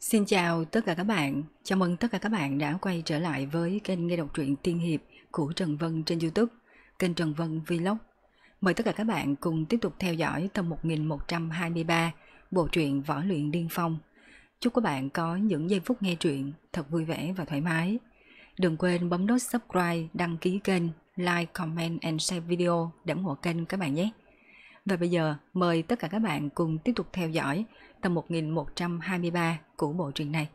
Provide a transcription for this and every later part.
Xin chào tất cả các bạn, chào mừng tất cả các bạn đã quay trở lại với kênh nghe đọc truyện tiên hiệp của Trần Vân trên Youtube, kênh Trần Vân Vlog. Mời tất cả các bạn cùng tiếp tục theo dõi tập 1123, bộ truyện Võ Luyện Điên Phong. Chúc các bạn có những giây phút nghe truyện thật vui vẻ và thoải mái. Đừng quên bấm nút subscribe, đăng ký kênh, like, comment and share video để ủng hộ kênh các bạn nhé. Và bây giờ mời tất cả các bạn cùng tiếp tục theo dõi tập 1123 của bộ truyện này.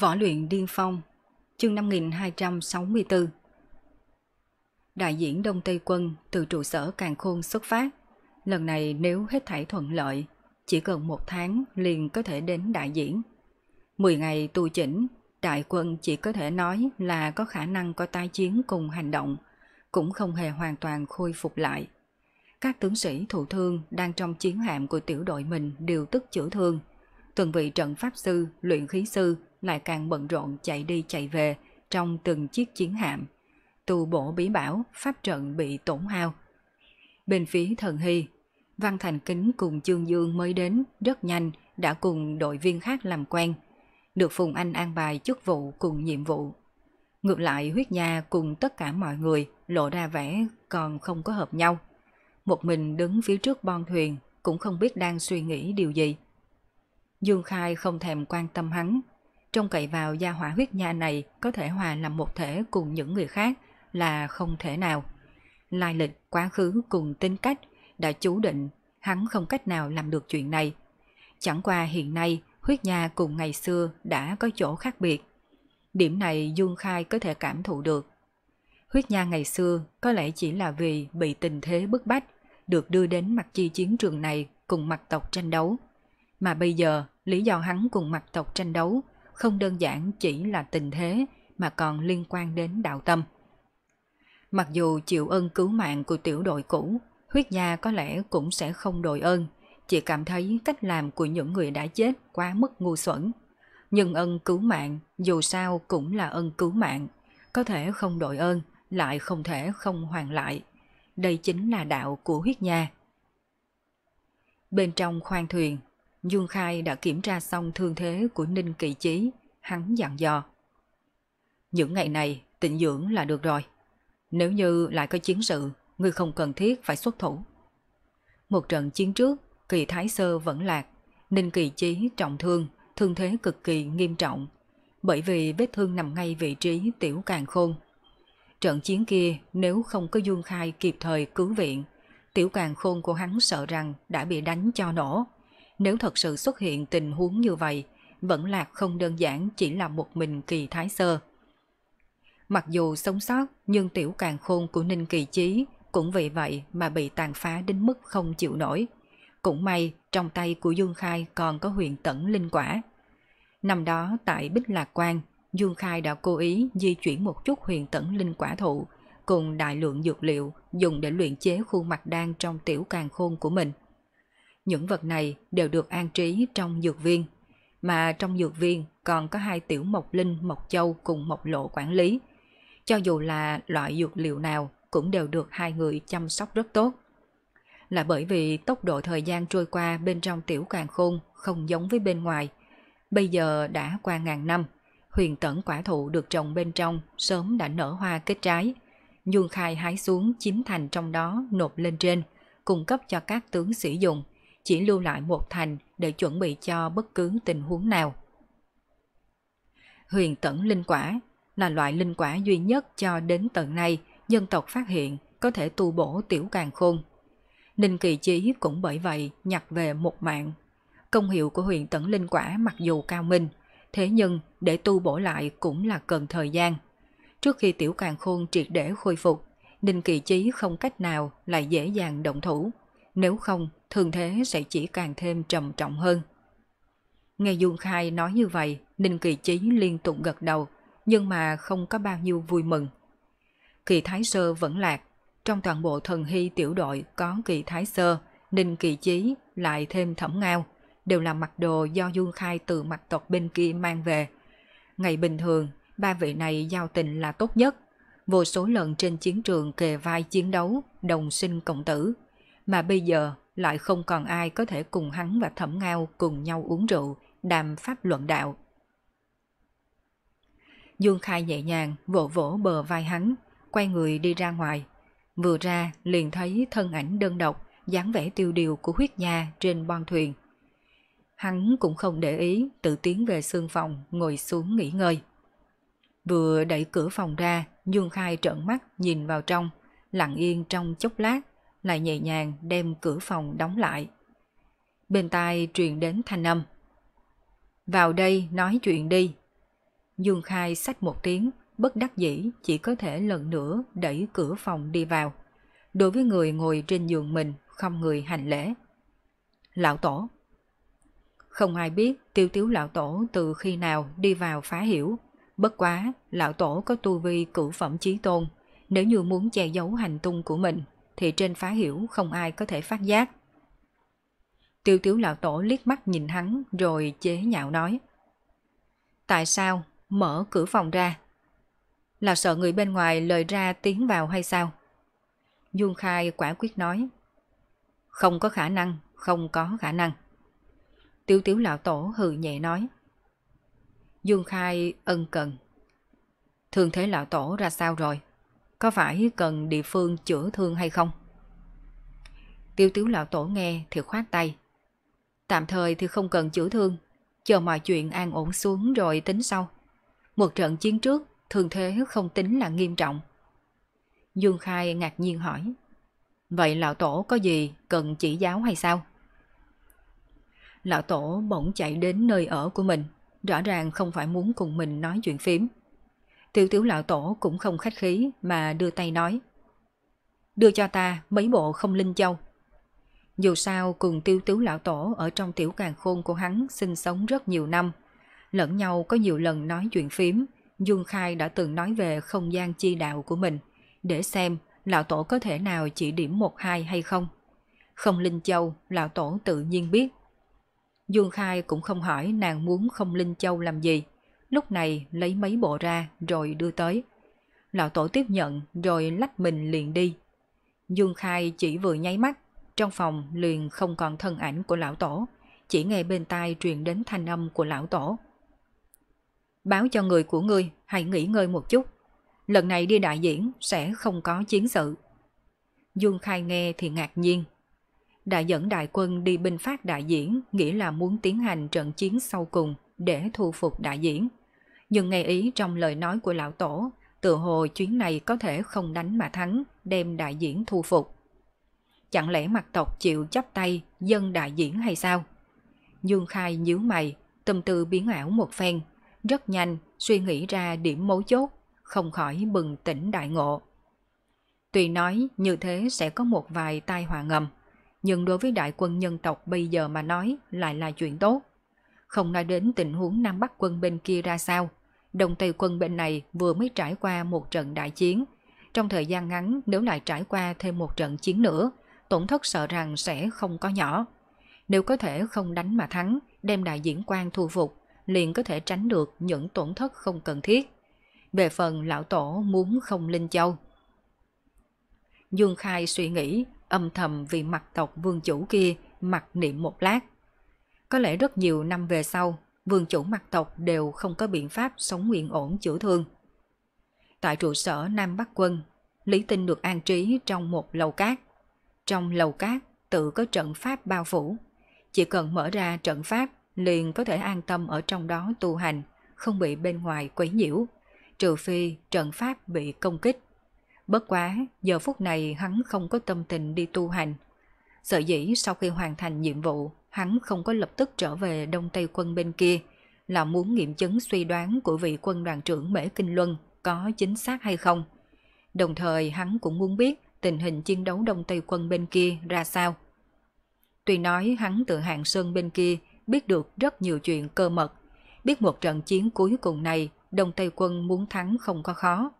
Võ luyện điên phong, chương 5264. Đại diễn Đông Tây Quân từ trụ sở Càng Khôn xuất phát. Lần này nếu hết thảy thuận lợi, chỉ cần một tháng liền có thể đến đại diễn. mười ngày tu chỉnh, đại quân chỉ có thể nói là có khả năng có tai chiến cùng hành động – cũng không hề hoàn toàn khôi phục lại. Các tướng sĩ thụ thương đang trong chiến hạm của tiểu đội mình đều tức chữa thương. Từng vị trận pháp sư, luyện khí sư lại càng bận rộn chạy đi chạy về trong từng chiếc chiến hạm. tù bổ bí bảo, pháp trận bị tổn hao. Bên phía thần hy, Văn Thành Kính cùng trương Dương mới đến rất nhanh đã cùng đội viên khác làm quen. Được Phùng Anh an bài chức vụ cùng nhiệm vụ. Ngược lại huyết nha cùng tất cả mọi người lộ ra vẻ còn không có hợp nhau. Một mình đứng phía trước bon thuyền cũng không biết đang suy nghĩ điều gì. Dương Khai không thèm quan tâm hắn, trong cậy vào gia hỏa huyết nha này có thể hòa làm một thể cùng những người khác là không thể nào. Lai lịch, quá khứ cùng tính cách đã chú định hắn không cách nào làm được chuyện này. Chẳng qua hiện nay huyết nha cùng ngày xưa đã có chỗ khác biệt. Điểm này Dương Khai có thể cảm thụ được Huyết Nha ngày xưa có lẽ chỉ là vì bị tình thế bức bách, được đưa đến mặt chi chiến trường này cùng mặt tộc tranh đấu. Mà bây giờ, lý do hắn cùng mặt tộc tranh đấu không đơn giản chỉ là tình thế mà còn liên quan đến đạo tâm. Mặc dù chịu ơn cứu mạng của tiểu đội cũ, huyết Nha có lẽ cũng sẽ không đội ơn, chỉ cảm thấy cách làm của những người đã chết quá mức ngu xuẩn. Nhưng ân cứu mạng dù sao cũng là ân cứu mạng, có thể không đội ơn lại không thể không hoàn lại. Đây chính là đạo của huyết nha. Bên trong khoang thuyền, Dương Khai đã kiểm tra xong thương thế của Ninh Kỳ Chí, hắn dặn dò. Những ngày này tịnh dưỡng là được rồi. Nếu như lại có chiến sự, người không cần thiết phải xuất thủ. Một trận chiến trước, Kỳ Thái Sơ vẫn lạc, Ninh Kỳ Chí trọng thương, thương thế cực kỳ nghiêm trọng. Bởi vì vết thương nằm ngay vị trí tiểu càng khôn Trận chiến kia nếu không có Dương Khai kịp thời cứu viện, tiểu càng khôn của hắn sợ rằng đã bị đánh cho nổ. Nếu thật sự xuất hiện tình huống như vậy, vẫn lạc không đơn giản chỉ là một mình kỳ thái sơ. Mặc dù sống sót nhưng tiểu càng khôn của Ninh Kỳ Chí cũng vì vậy mà bị tàn phá đến mức không chịu nổi. Cũng may trong tay của Dương Khai còn có huyền tẩn linh quả. Năm đó tại Bích Lạc Quang, Dương Khai đã cố ý di chuyển một chút huyền tẩn linh quả thụ cùng đại lượng dược liệu dùng để luyện chế khuôn mặt đan trong tiểu càng khôn của mình. Những vật này đều được an trí trong dược viên, mà trong dược viên còn có hai tiểu mộc linh mộc châu cùng mộc lộ quản lý. Cho dù là loại dược liệu nào cũng đều được hai người chăm sóc rất tốt. Là bởi vì tốc độ thời gian trôi qua bên trong tiểu càng khôn không giống với bên ngoài. Bây giờ đã qua ngàn năm, huyền tẩn quả thụ được trồng bên trong sớm đã nở hoa kết trái. nhung khai hái xuống chín thành trong đó nộp lên trên, cung cấp cho các tướng sử dụng, chỉ lưu lại một thành để chuẩn bị cho bất cứ tình huống nào. Huyền tẩn linh quả là loại linh quả duy nhất cho đến tận nay dân tộc phát hiện có thể tu bổ tiểu càng khôn. Ninh Kỳ Chí cũng bởi vậy nhặt về một mạng. Công hiệu của huyền tẩn linh quả mặc dù cao minh, thế nhưng để tu bổ lại cũng là cần thời gian. Trước khi tiểu càng khôn triệt để khôi phục, Ninh Kỳ Chí không cách nào lại dễ dàng động thủ, nếu không thường thế sẽ chỉ càng thêm trầm trọng hơn. Nghe dung Khai nói như vậy, Ninh Kỳ Chí liên tục gật đầu, nhưng mà không có bao nhiêu vui mừng. Kỳ Thái Sơ vẫn lạc, trong toàn bộ thần hy tiểu đội có Kỳ Thái Sơ, Ninh Kỳ Chí lại thêm thẩm ngao, đều là mặc đồ do Du Khai từ mặt tộc bên kia mang về. Ngày bình thường, ba vị này giao tình là tốt nhất. Vô số lần trên chiến trường kề vai chiến đấu, đồng sinh cộng tử. Mà bây giờ lại không còn ai có thể cùng hắn và Thẩm Ngao cùng nhau uống rượu, đàm pháp luận đạo. Dương Khai nhẹ nhàng vỗ vỗ bờ vai hắn, quay người đi ra ngoài. Vừa ra liền thấy thân ảnh đơn độc, dáng vẻ tiêu điều của huyết nha trên bon thuyền, Hắn cũng không để ý, tự tiến về xương phòng, ngồi xuống nghỉ ngơi. Vừa đẩy cửa phòng ra, Dương Khai trợn mắt nhìn vào trong, lặng yên trong chốc lát, lại nhẹ nhàng đem cửa phòng đóng lại. Bên tai truyền đến thanh âm. Vào đây nói chuyện đi. Dương Khai sách một tiếng, bất đắc dĩ chỉ có thể lần nữa đẩy cửa phòng đi vào. Đối với người ngồi trên giường mình, không người hành lễ. Lão Tổ, không ai biết tiêu tiếu lão tổ từ khi nào đi vào phá hiểu. Bất quá, lão tổ có tu vi cử phẩm chí tôn. Nếu như muốn che giấu hành tung của mình, thì trên phá hiểu không ai có thể phát giác. Tiêu tiếu lão tổ liếc mắt nhìn hắn rồi chế nhạo nói. Tại sao? Mở cửa phòng ra. Là sợ người bên ngoài lời ra tiếng vào hay sao? Dung Khai quả quyết nói. Không có khả năng, không có khả năng. Tiếu tiếu lão tổ hừ nhẹ nói. Dương Khai ân cần. Thương thế lão tổ ra sao rồi? Có phải cần địa phương chữa thương hay không? Tiêu tiếu lão tổ nghe thì khoát tay. Tạm thời thì không cần chữa thương, chờ mọi chuyện an ổn xuống rồi tính sau. Một trận chiến trước, thường thế không tính là nghiêm trọng. Dương Khai ngạc nhiên hỏi. Vậy lão tổ có gì cần chỉ giáo hay sao? lão tổ bỗng chạy đến nơi ở của mình, rõ ràng không phải muốn cùng mình nói chuyện phím. Tiểu tiểu lão tổ cũng không khách khí mà đưa tay nói. Đưa cho ta mấy bộ không linh châu. Dù sao cùng tiểu tiểu lão tổ ở trong tiểu càng khôn của hắn sinh sống rất nhiều năm. Lẫn nhau có nhiều lần nói chuyện phím, Dương Khai đã từng nói về không gian chi đạo của mình, để xem lão tổ có thể nào chỉ điểm một hai hay không. Không Linh Châu, lão tổ tự nhiên biết, Dương Khai cũng không hỏi nàng muốn không linh châu làm gì. Lúc này lấy mấy bộ ra rồi đưa tới. Lão tổ tiếp nhận rồi lách mình liền đi. Dương Khai chỉ vừa nháy mắt, trong phòng liền không còn thân ảnh của lão tổ, chỉ nghe bên tai truyền đến thanh âm của lão tổ. Báo cho người của ngươi, hãy nghỉ ngơi một chút. Lần này đi đại diễn sẽ không có chiến sự. Dương Khai nghe thì ngạc nhiên, đã dẫn đại quân đi binh phát đại diễn nghĩa là muốn tiến hành trận chiến sau cùng để thu phục đại diễn. Nhưng nghe ý trong lời nói của lão tổ, tự hồ chuyến này có thể không đánh mà thắng, đem đại diễn thu phục. Chẳng lẽ mặt tộc chịu chấp tay dân đại diễn hay sao? Dương Khai nhíu mày, tâm tư biến ảo một phen, rất nhanh suy nghĩ ra điểm mấu chốt, không khỏi bừng tỉnh đại ngộ. Tuy nói như thế sẽ có một vài tai họa ngầm, nhưng đối với đại quân nhân tộc bây giờ mà nói lại là chuyện tốt. Không nói đến tình huống Nam Bắc quân bên kia ra sao, Đông Tây quân bên này vừa mới trải qua một trận đại chiến. Trong thời gian ngắn nếu lại trải qua thêm một trận chiến nữa, tổn thất sợ rằng sẽ không có nhỏ. Nếu có thể không đánh mà thắng, đem đại diễn quan thu phục, liền có thể tránh được những tổn thất không cần thiết. Về phần lão tổ muốn không linh châu. Dương Khai suy nghĩ, âm thầm vì mặt tộc vương chủ kia mặc niệm một lát. Có lẽ rất nhiều năm về sau, vương chủ mặt tộc đều không có biện pháp sống nguyện ổn chữa thương. Tại trụ sở Nam Bắc Quân, Lý Tinh được an trí trong một lầu cát. Trong lầu cát tự có trận pháp bao phủ. Chỉ cần mở ra trận pháp liền có thể an tâm ở trong đó tu hành, không bị bên ngoài quấy nhiễu, trừ phi trận pháp bị công kích. Bất quá, giờ phút này hắn không có tâm tình đi tu hành. sợ dĩ sau khi hoàn thành nhiệm vụ, hắn không có lập tức trở về Đông Tây quân bên kia, là muốn nghiệm chứng suy đoán của vị quân đoàn trưởng Mễ Kinh Luân có chính xác hay không. Đồng thời hắn cũng muốn biết tình hình chiến đấu Đông Tây quân bên kia ra sao. Tuy nói hắn từ hạng sơn bên kia biết được rất nhiều chuyện cơ mật, biết một trận chiến cuối cùng này Đông Tây quân muốn thắng không có khó.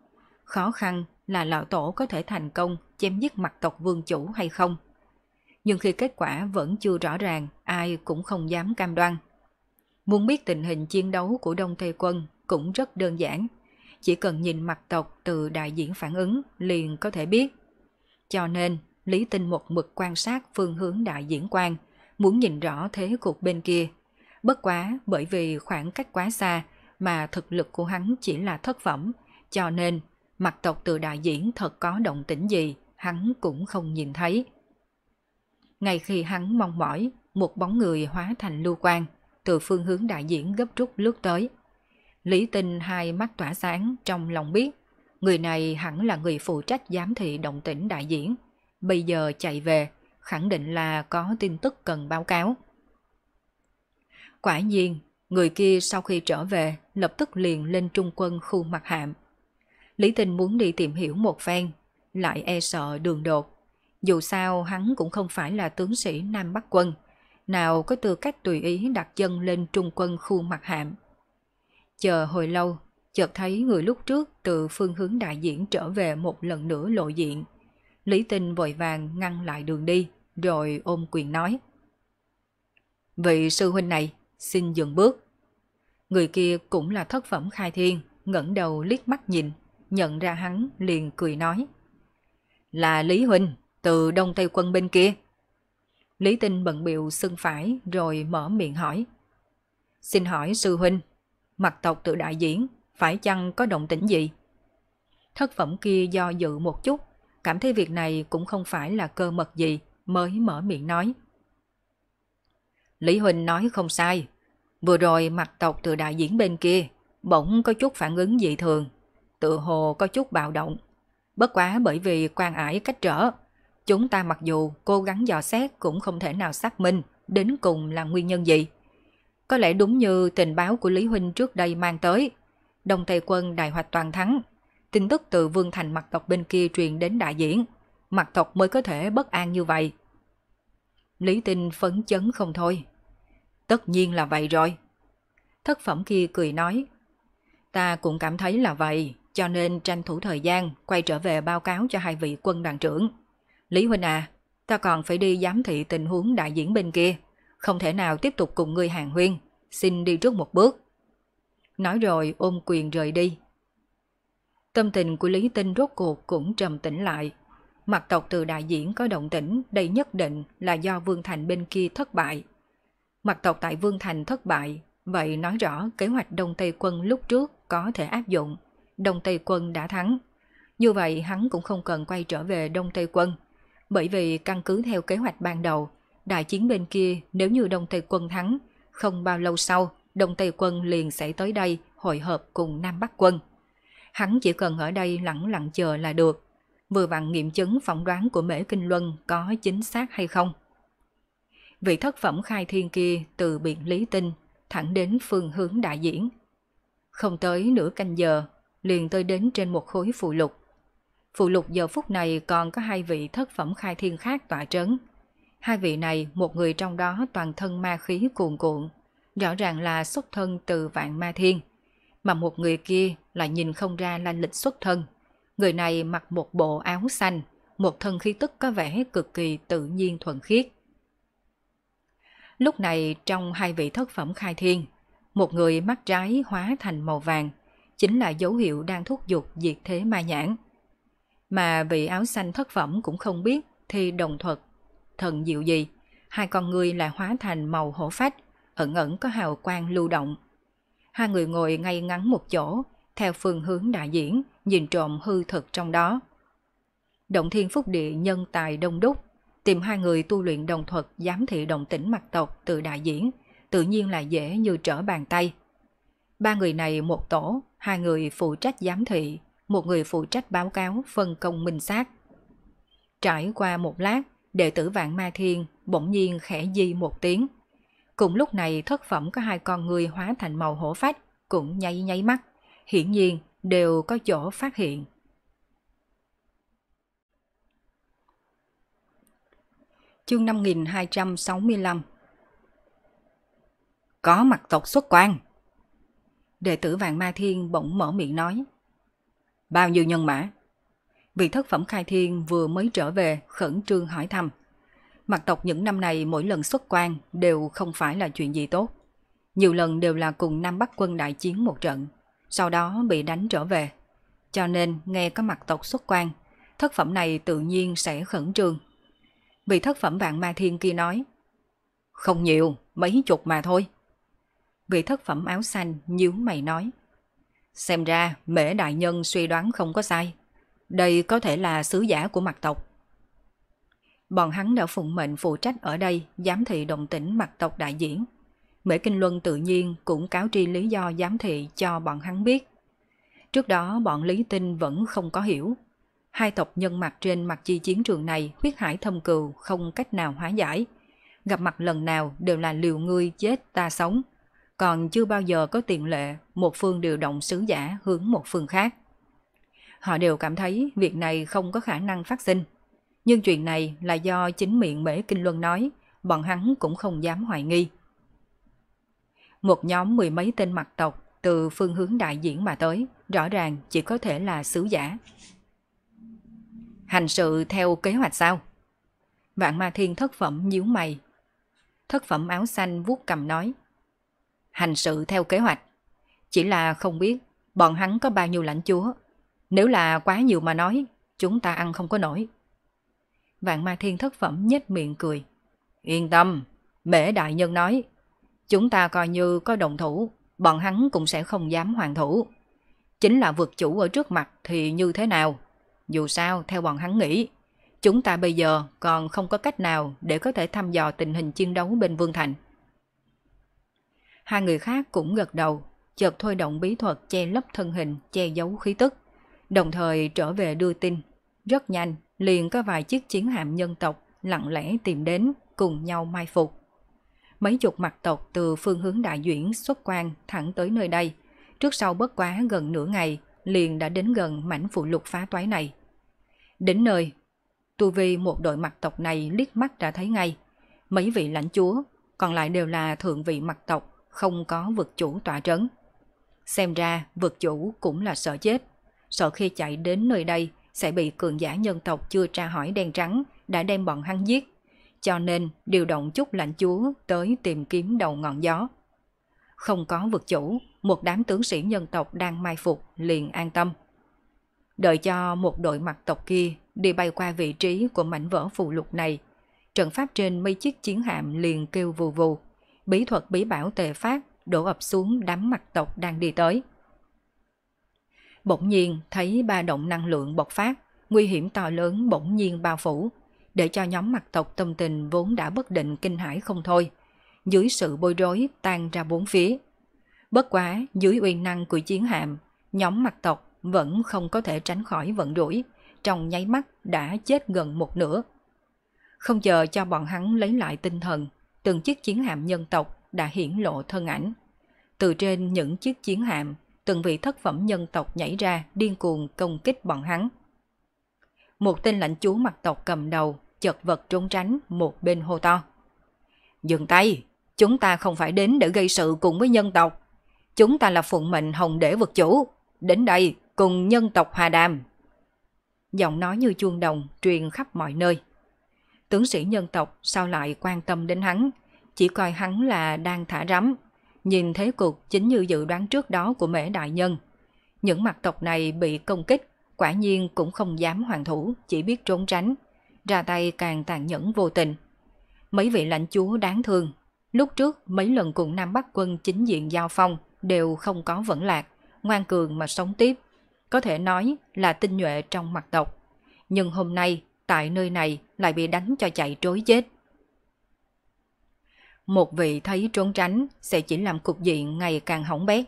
Khó khăn là lão tổ có thể thành công chém giết mặt tộc vương chủ hay không. Nhưng khi kết quả vẫn chưa rõ ràng, ai cũng không dám cam đoan. Muốn biết tình hình chiến đấu của Đông Tây Quân cũng rất đơn giản. Chỉ cần nhìn mặt tộc từ đại diện phản ứng liền có thể biết. Cho nên, Lý Tinh một mực quan sát phương hướng đại diễn quan, muốn nhìn rõ thế cục bên kia. Bất quá bởi vì khoảng cách quá xa mà thực lực của hắn chỉ là thất phẩm, cho nên mặt tộc từ đại diễn thật có động tĩnh gì, hắn cũng không nhìn thấy. Ngay khi hắn mong mỏi, một bóng người hóa thành lưu quan từ phương hướng đại diễn gấp rút lướt tới. Lý Tinh hai mắt tỏa sáng trong lòng biết, người này hẳn là người phụ trách giám thị động tĩnh đại diễn, bây giờ chạy về, khẳng định là có tin tức cần báo cáo. Quả nhiên, người kia sau khi trở về lập tức liền lên trung quân khu mặt hạm, Lý Tinh muốn đi tìm hiểu một phen, lại e sợ đường đột. Dù sao hắn cũng không phải là tướng sĩ Nam Bắc quân, nào có tư cách tùy ý đặt chân lên trung quân khu mặt hạm. Chờ hồi lâu, chợt thấy người lúc trước từ phương hướng đại diễn trở về một lần nữa lộ diện. Lý Tinh vội vàng ngăn lại đường đi, rồi ôm quyền nói. Vị sư huynh này, xin dừng bước. Người kia cũng là thất phẩm khai thiên, ngẩng đầu liếc mắt nhìn, nhận ra hắn liền cười nói. Là Lý Huynh, từ Đông Tây quân bên kia. Lý Tinh bận biểu xưng phải rồi mở miệng hỏi. Xin hỏi sư huynh, mặt tộc tự đại diễn, phải chăng có động tĩnh gì? Thất phẩm kia do dự một chút, cảm thấy việc này cũng không phải là cơ mật gì, mới mở miệng nói. Lý Huynh nói không sai, vừa rồi mặt tộc từ đại diễn bên kia, bỗng có chút phản ứng dị thường, tự hồ có chút bạo động. Bất quá bởi vì quan ải cách trở, chúng ta mặc dù cố gắng dò xét cũng không thể nào xác minh đến cùng là nguyên nhân gì. Có lẽ đúng như tình báo của Lý Huynh trước đây mang tới, Đông Tây quân đại hoạch toàn thắng, tin tức từ Vương Thành mặt tộc bên kia truyền đến đại diễn, mặt tộc mới có thể bất an như vậy. Lý Tinh phấn chấn không thôi. Tất nhiên là vậy rồi. Thất phẩm kia cười nói, ta cũng cảm thấy là vậy cho nên tranh thủ thời gian quay trở về báo cáo cho hai vị quân đoàn trưởng. Lý Huynh à, ta còn phải đi giám thị tình huống đại diễn bên kia, không thể nào tiếp tục cùng ngươi hàng huyên, xin đi trước một bước. Nói rồi ôm quyền rời đi. Tâm tình của Lý Tinh rốt cuộc cũng trầm tĩnh lại. Mặt tộc từ đại diễn có động tĩnh đây nhất định là do Vương Thành bên kia thất bại. Mặt tộc tại Vương Thành thất bại, vậy nói rõ kế hoạch Đông Tây quân lúc trước có thể áp dụng Đông Tây quân đã thắng. Như vậy hắn cũng không cần quay trở về Đông Tây quân, bởi vì căn cứ theo kế hoạch ban đầu, đại chiến bên kia nếu như Đông Tây quân thắng, không bao lâu sau Đông Tây quân liền sẽ tới đây hội hợp cùng Nam Bắc quân. Hắn chỉ cần ở đây lặng lặng chờ là được, vừa vặn nghiệm chứng phỏng đoán của Mễ Kinh Luân có chính xác hay không. Vị thất phẩm khai thiên kia từ biển Lý Tinh thẳng đến phương hướng đại diễn. Không tới nửa canh giờ, liền tôi đến trên một khối phụ lục. Phụ lục giờ phút này còn có hai vị thất phẩm khai thiên khác tỏa trấn. Hai vị này, một người trong đó toàn thân ma khí cuồn cuộn, rõ ràng là xuất thân từ vạn ma thiên, mà một người kia lại nhìn không ra lanh lịch xuất thân. Người này mặc một bộ áo xanh, một thân khí tức có vẻ cực kỳ tự nhiên thuần khiết. Lúc này trong hai vị thất phẩm khai thiên, một người mắt trái hóa thành màu vàng, chính là dấu hiệu đang thúc giục diệt thế ma nhãn. Mà vị áo xanh thất phẩm cũng không biết thì đồng thuật, thần diệu gì, hai con người là hóa thành màu hổ phách, ẩn ẩn có hào quang lưu động. Hai người ngồi ngay ngắn một chỗ, theo phương hướng đại diễn, nhìn trộm hư thực trong đó. Động thiên phúc địa nhân tài đông đúc, tìm hai người tu luyện đồng thuật giám thị đồng tĩnh mặt tộc từ đại diễn, tự nhiên là dễ như trở bàn tay. Ba người này một tổ, hai người phụ trách giám thị, một người phụ trách báo cáo phân công minh xác. Trải qua một lát, đệ tử Vạn Ma Thiên bỗng nhiên khẽ di một tiếng. Cùng lúc này thất phẩm có hai con người hóa thành màu hổ phách, cũng nháy nháy mắt, hiển nhiên đều có chỗ phát hiện. Chương 5265 Có mặt tộc xuất quan đệ tử Vạn Ma Thiên bỗng mở miệng nói. Bao nhiêu nhân mã? Vị thất phẩm khai thiên vừa mới trở về khẩn trương hỏi thăm. Mặt tộc những năm này mỗi lần xuất quan đều không phải là chuyện gì tốt. Nhiều lần đều là cùng Nam Bắc quân đại chiến một trận, sau đó bị đánh trở về. Cho nên nghe có mặt tộc xuất quan, thất phẩm này tự nhiên sẽ khẩn trương. Vị thất phẩm vạn ma thiên kia nói, không nhiều, mấy chục mà thôi vị thất phẩm áo xanh nhíu mày nói. Xem ra mễ đại nhân suy đoán không có sai. Đây có thể là sứ giả của mặt tộc. Bọn hắn đã phụng mệnh phụ trách ở đây giám thị đồng tỉnh mặt tộc đại diễn. Mễ Kinh Luân tự nhiên cũng cáo tri lý do giám thị cho bọn hắn biết. Trước đó bọn Lý Tinh vẫn không có hiểu. Hai tộc nhân mặt trên mặt chi chiến trường này huyết hải thâm cừu không cách nào hóa giải. Gặp mặt lần nào đều là liều ngươi chết ta sống, còn chưa bao giờ có tiền lệ một phương điều động sứ giả hướng một phương khác. Họ đều cảm thấy việc này không có khả năng phát sinh. Nhưng chuyện này là do chính miệng Mễ Kinh Luân nói, bọn hắn cũng không dám hoài nghi. Một nhóm mười mấy tên mặt tộc từ phương hướng đại diễn mà tới, rõ ràng chỉ có thể là sứ giả. Hành sự theo kế hoạch sao? Vạn Ma Thiên thất phẩm nhíu mày. Thất phẩm áo xanh vuốt cầm nói hành sự theo kế hoạch. Chỉ là không biết bọn hắn có bao nhiêu lãnh chúa. Nếu là quá nhiều mà nói, chúng ta ăn không có nổi. Vạn Ma Thiên thất phẩm nhếch miệng cười. Yên tâm, mễ đại nhân nói. Chúng ta coi như có đồng thủ, bọn hắn cũng sẽ không dám hoàn thủ. Chính là vượt chủ ở trước mặt thì như thế nào? Dù sao, theo bọn hắn nghĩ, chúng ta bây giờ còn không có cách nào để có thể thăm dò tình hình chiến đấu bên Vương Thành. Hai người khác cũng gật đầu, chợt thôi động bí thuật che lấp thân hình, che giấu khí tức. Đồng thời trở về đưa tin. Rất nhanh, liền có vài chiếc chiến hạm nhân tộc lặng lẽ tìm đến, cùng nhau mai phục. Mấy chục mặt tộc từ phương hướng đại duyển xuất quan thẳng tới nơi đây. Trước sau bất quá gần nửa ngày, liền đã đến gần mảnh phụ lục phá toái này. Đến nơi, tu vi một đội mặt tộc này liếc mắt đã thấy ngay. Mấy vị lãnh chúa, còn lại đều là thượng vị mặt tộc, không có vực chủ tỏa trấn. Xem ra vực chủ cũng là sợ chết, sợ khi chạy đến nơi đây sẽ bị cường giả nhân tộc chưa tra hỏi đen trắng đã đem bọn hắn giết, cho nên điều động chút lãnh chúa tới tìm kiếm đầu ngọn gió. Không có vực chủ, một đám tướng sĩ nhân tộc đang mai phục liền an tâm. Đợi cho một đội mặt tộc kia đi bay qua vị trí của mảnh vỡ phù lục này, trận pháp trên mấy chiếc chiến hạm liền kêu vù vù bí thuật bí bảo tề phát đổ ập xuống đám mặt tộc đang đi tới. Bỗng nhiên thấy ba động năng lượng bộc phát, nguy hiểm to lớn bỗng nhiên bao phủ, để cho nhóm mặt tộc tâm tình vốn đã bất định kinh hãi không thôi, dưới sự bối rối tan ra bốn phía. Bất quá, dưới uy năng của chiến hạm, nhóm mặt tộc vẫn không có thể tránh khỏi vận đuổi, trong nháy mắt đã chết gần một nửa. Không chờ cho bọn hắn lấy lại tinh thần, từng chiếc chiến hạm nhân tộc đã hiển lộ thân ảnh. Từ trên những chiếc chiến hạm, từng vị thất phẩm nhân tộc nhảy ra điên cuồng công kích bọn hắn. Một tên lãnh chúa mặt tộc cầm đầu, chật vật trốn tránh một bên hô to. Dừng tay, chúng ta không phải đến để gây sự cùng với nhân tộc. Chúng ta là phụng mệnh hồng đế vật chủ, đến đây cùng nhân tộc hòa đàm. Giọng nói như chuông đồng truyền khắp mọi nơi tướng sĩ nhân tộc sao lại quan tâm đến hắn, chỉ coi hắn là đang thả rắm. Nhìn thế cuộc chính như dự đoán trước đó của mễ đại nhân. Những mặt tộc này bị công kích, quả nhiên cũng không dám hoàn thủ, chỉ biết trốn tránh. Ra tay càng tàn nhẫn vô tình. Mấy vị lãnh chúa đáng thương. Lúc trước mấy lần cùng Nam Bắc quân chính diện giao phong đều không có vẫn lạc, ngoan cường mà sống tiếp. Có thể nói là tinh nhuệ trong mặt tộc. Nhưng hôm nay tại nơi này lại bị đánh cho chạy trối chết. Một vị thấy trốn tránh sẽ chỉ làm cục diện ngày càng hỏng bét.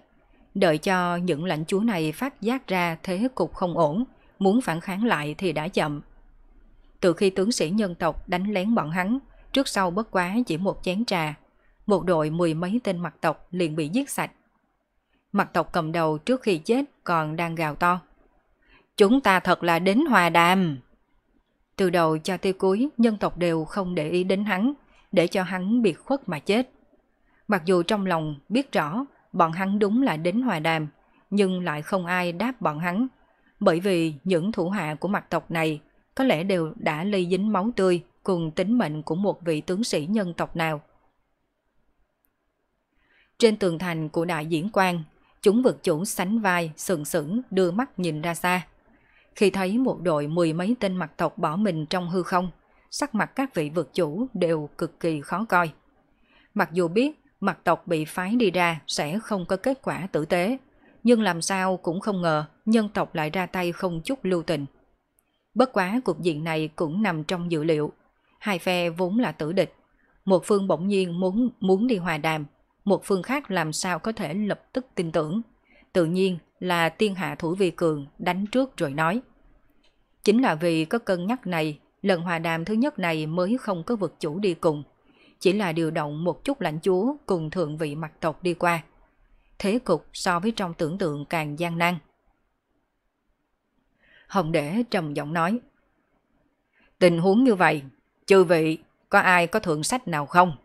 Đợi cho những lãnh chúa này phát giác ra thế cục không ổn, muốn phản kháng lại thì đã chậm. Từ khi tướng sĩ nhân tộc đánh lén bọn hắn, trước sau bất quá chỉ một chén trà, một đội mười mấy tên mặt tộc liền bị giết sạch. Mặt tộc cầm đầu trước khi chết còn đang gào to. Chúng ta thật là đến hòa đàm. Từ đầu cho tới cuối, nhân tộc đều không để ý đến hắn, để cho hắn bị khuất mà chết. Mặc dù trong lòng biết rõ bọn hắn đúng là đến hòa đàm, nhưng lại không ai đáp bọn hắn, bởi vì những thủ hạ của mặt tộc này có lẽ đều đã ly dính máu tươi cùng tính mệnh của một vị tướng sĩ nhân tộc nào. Trên tường thành của đại diễn quan, chúng vực chủ sánh vai sừng sững đưa mắt nhìn ra xa. Khi thấy một đội mười mấy tên mặt tộc bỏ mình trong hư không, sắc mặt các vị vực chủ đều cực kỳ khó coi. Mặc dù biết mặt tộc bị phái đi ra sẽ không có kết quả tử tế, nhưng làm sao cũng không ngờ nhân tộc lại ra tay không chút lưu tình. Bất quá cuộc diện này cũng nằm trong dự liệu. Hai phe vốn là tử địch. Một phương bỗng nhiên muốn muốn đi hòa đàm, một phương khác làm sao có thể lập tức tin tưởng. Tự nhiên, là tiên hạ thủ vi cường đánh trước rồi nói. Chính là vì có cân nhắc này, lần hòa đàm thứ nhất này mới không có vực chủ đi cùng. Chỉ là điều động một chút lãnh chúa cùng thượng vị mặt tộc đi qua. Thế cục so với trong tưởng tượng càng gian nan. Hồng Đế trầm giọng nói. Tình huống như vậy, chư vị, có ai có thượng sách nào không?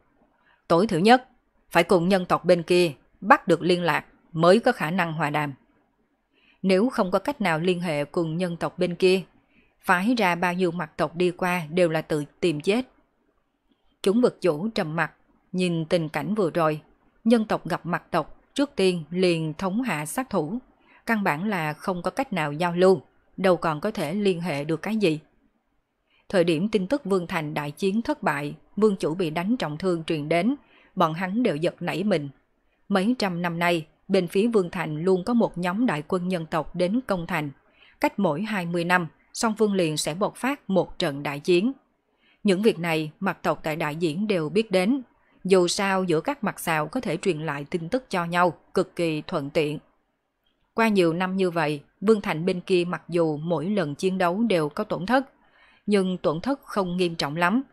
Tối thiểu nhất, phải cùng nhân tộc bên kia bắt được liên lạc mới có khả năng hòa đàm. Nếu không có cách nào liên hệ cùng nhân tộc bên kia, phái ra bao nhiêu mặt tộc đi qua đều là tự tìm chết. Chúng vực chủ trầm mặt, nhìn tình cảnh vừa rồi, nhân tộc gặp mặt tộc, trước tiên liền thống hạ sát thủ. Căn bản là không có cách nào giao lưu, đâu còn có thể liên hệ được cái gì. Thời điểm tin tức Vương Thành đại chiến thất bại, vương chủ bị đánh trọng thương truyền đến, bọn hắn đều giật nảy mình. Mấy trăm năm nay, bên phía Vương Thành luôn có một nhóm đại quân nhân tộc đến công thành. Cách mỗi 20 năm, song Vương liền sẽ bộc phát một trận đại chiến. Những việc này mặt tộc tại đại diễn đều biết đến. Dù sao giữa các mặt xào có thể truyền lại tin tức cho nhau, cực kỳ thuận tiện. Qua nhiều năm như vậy, Vương Thành bên kia mặc dù mỗi lần chiến đấu đều có tổn thất, nhưng tổn thất không nghiêm trọng lắm.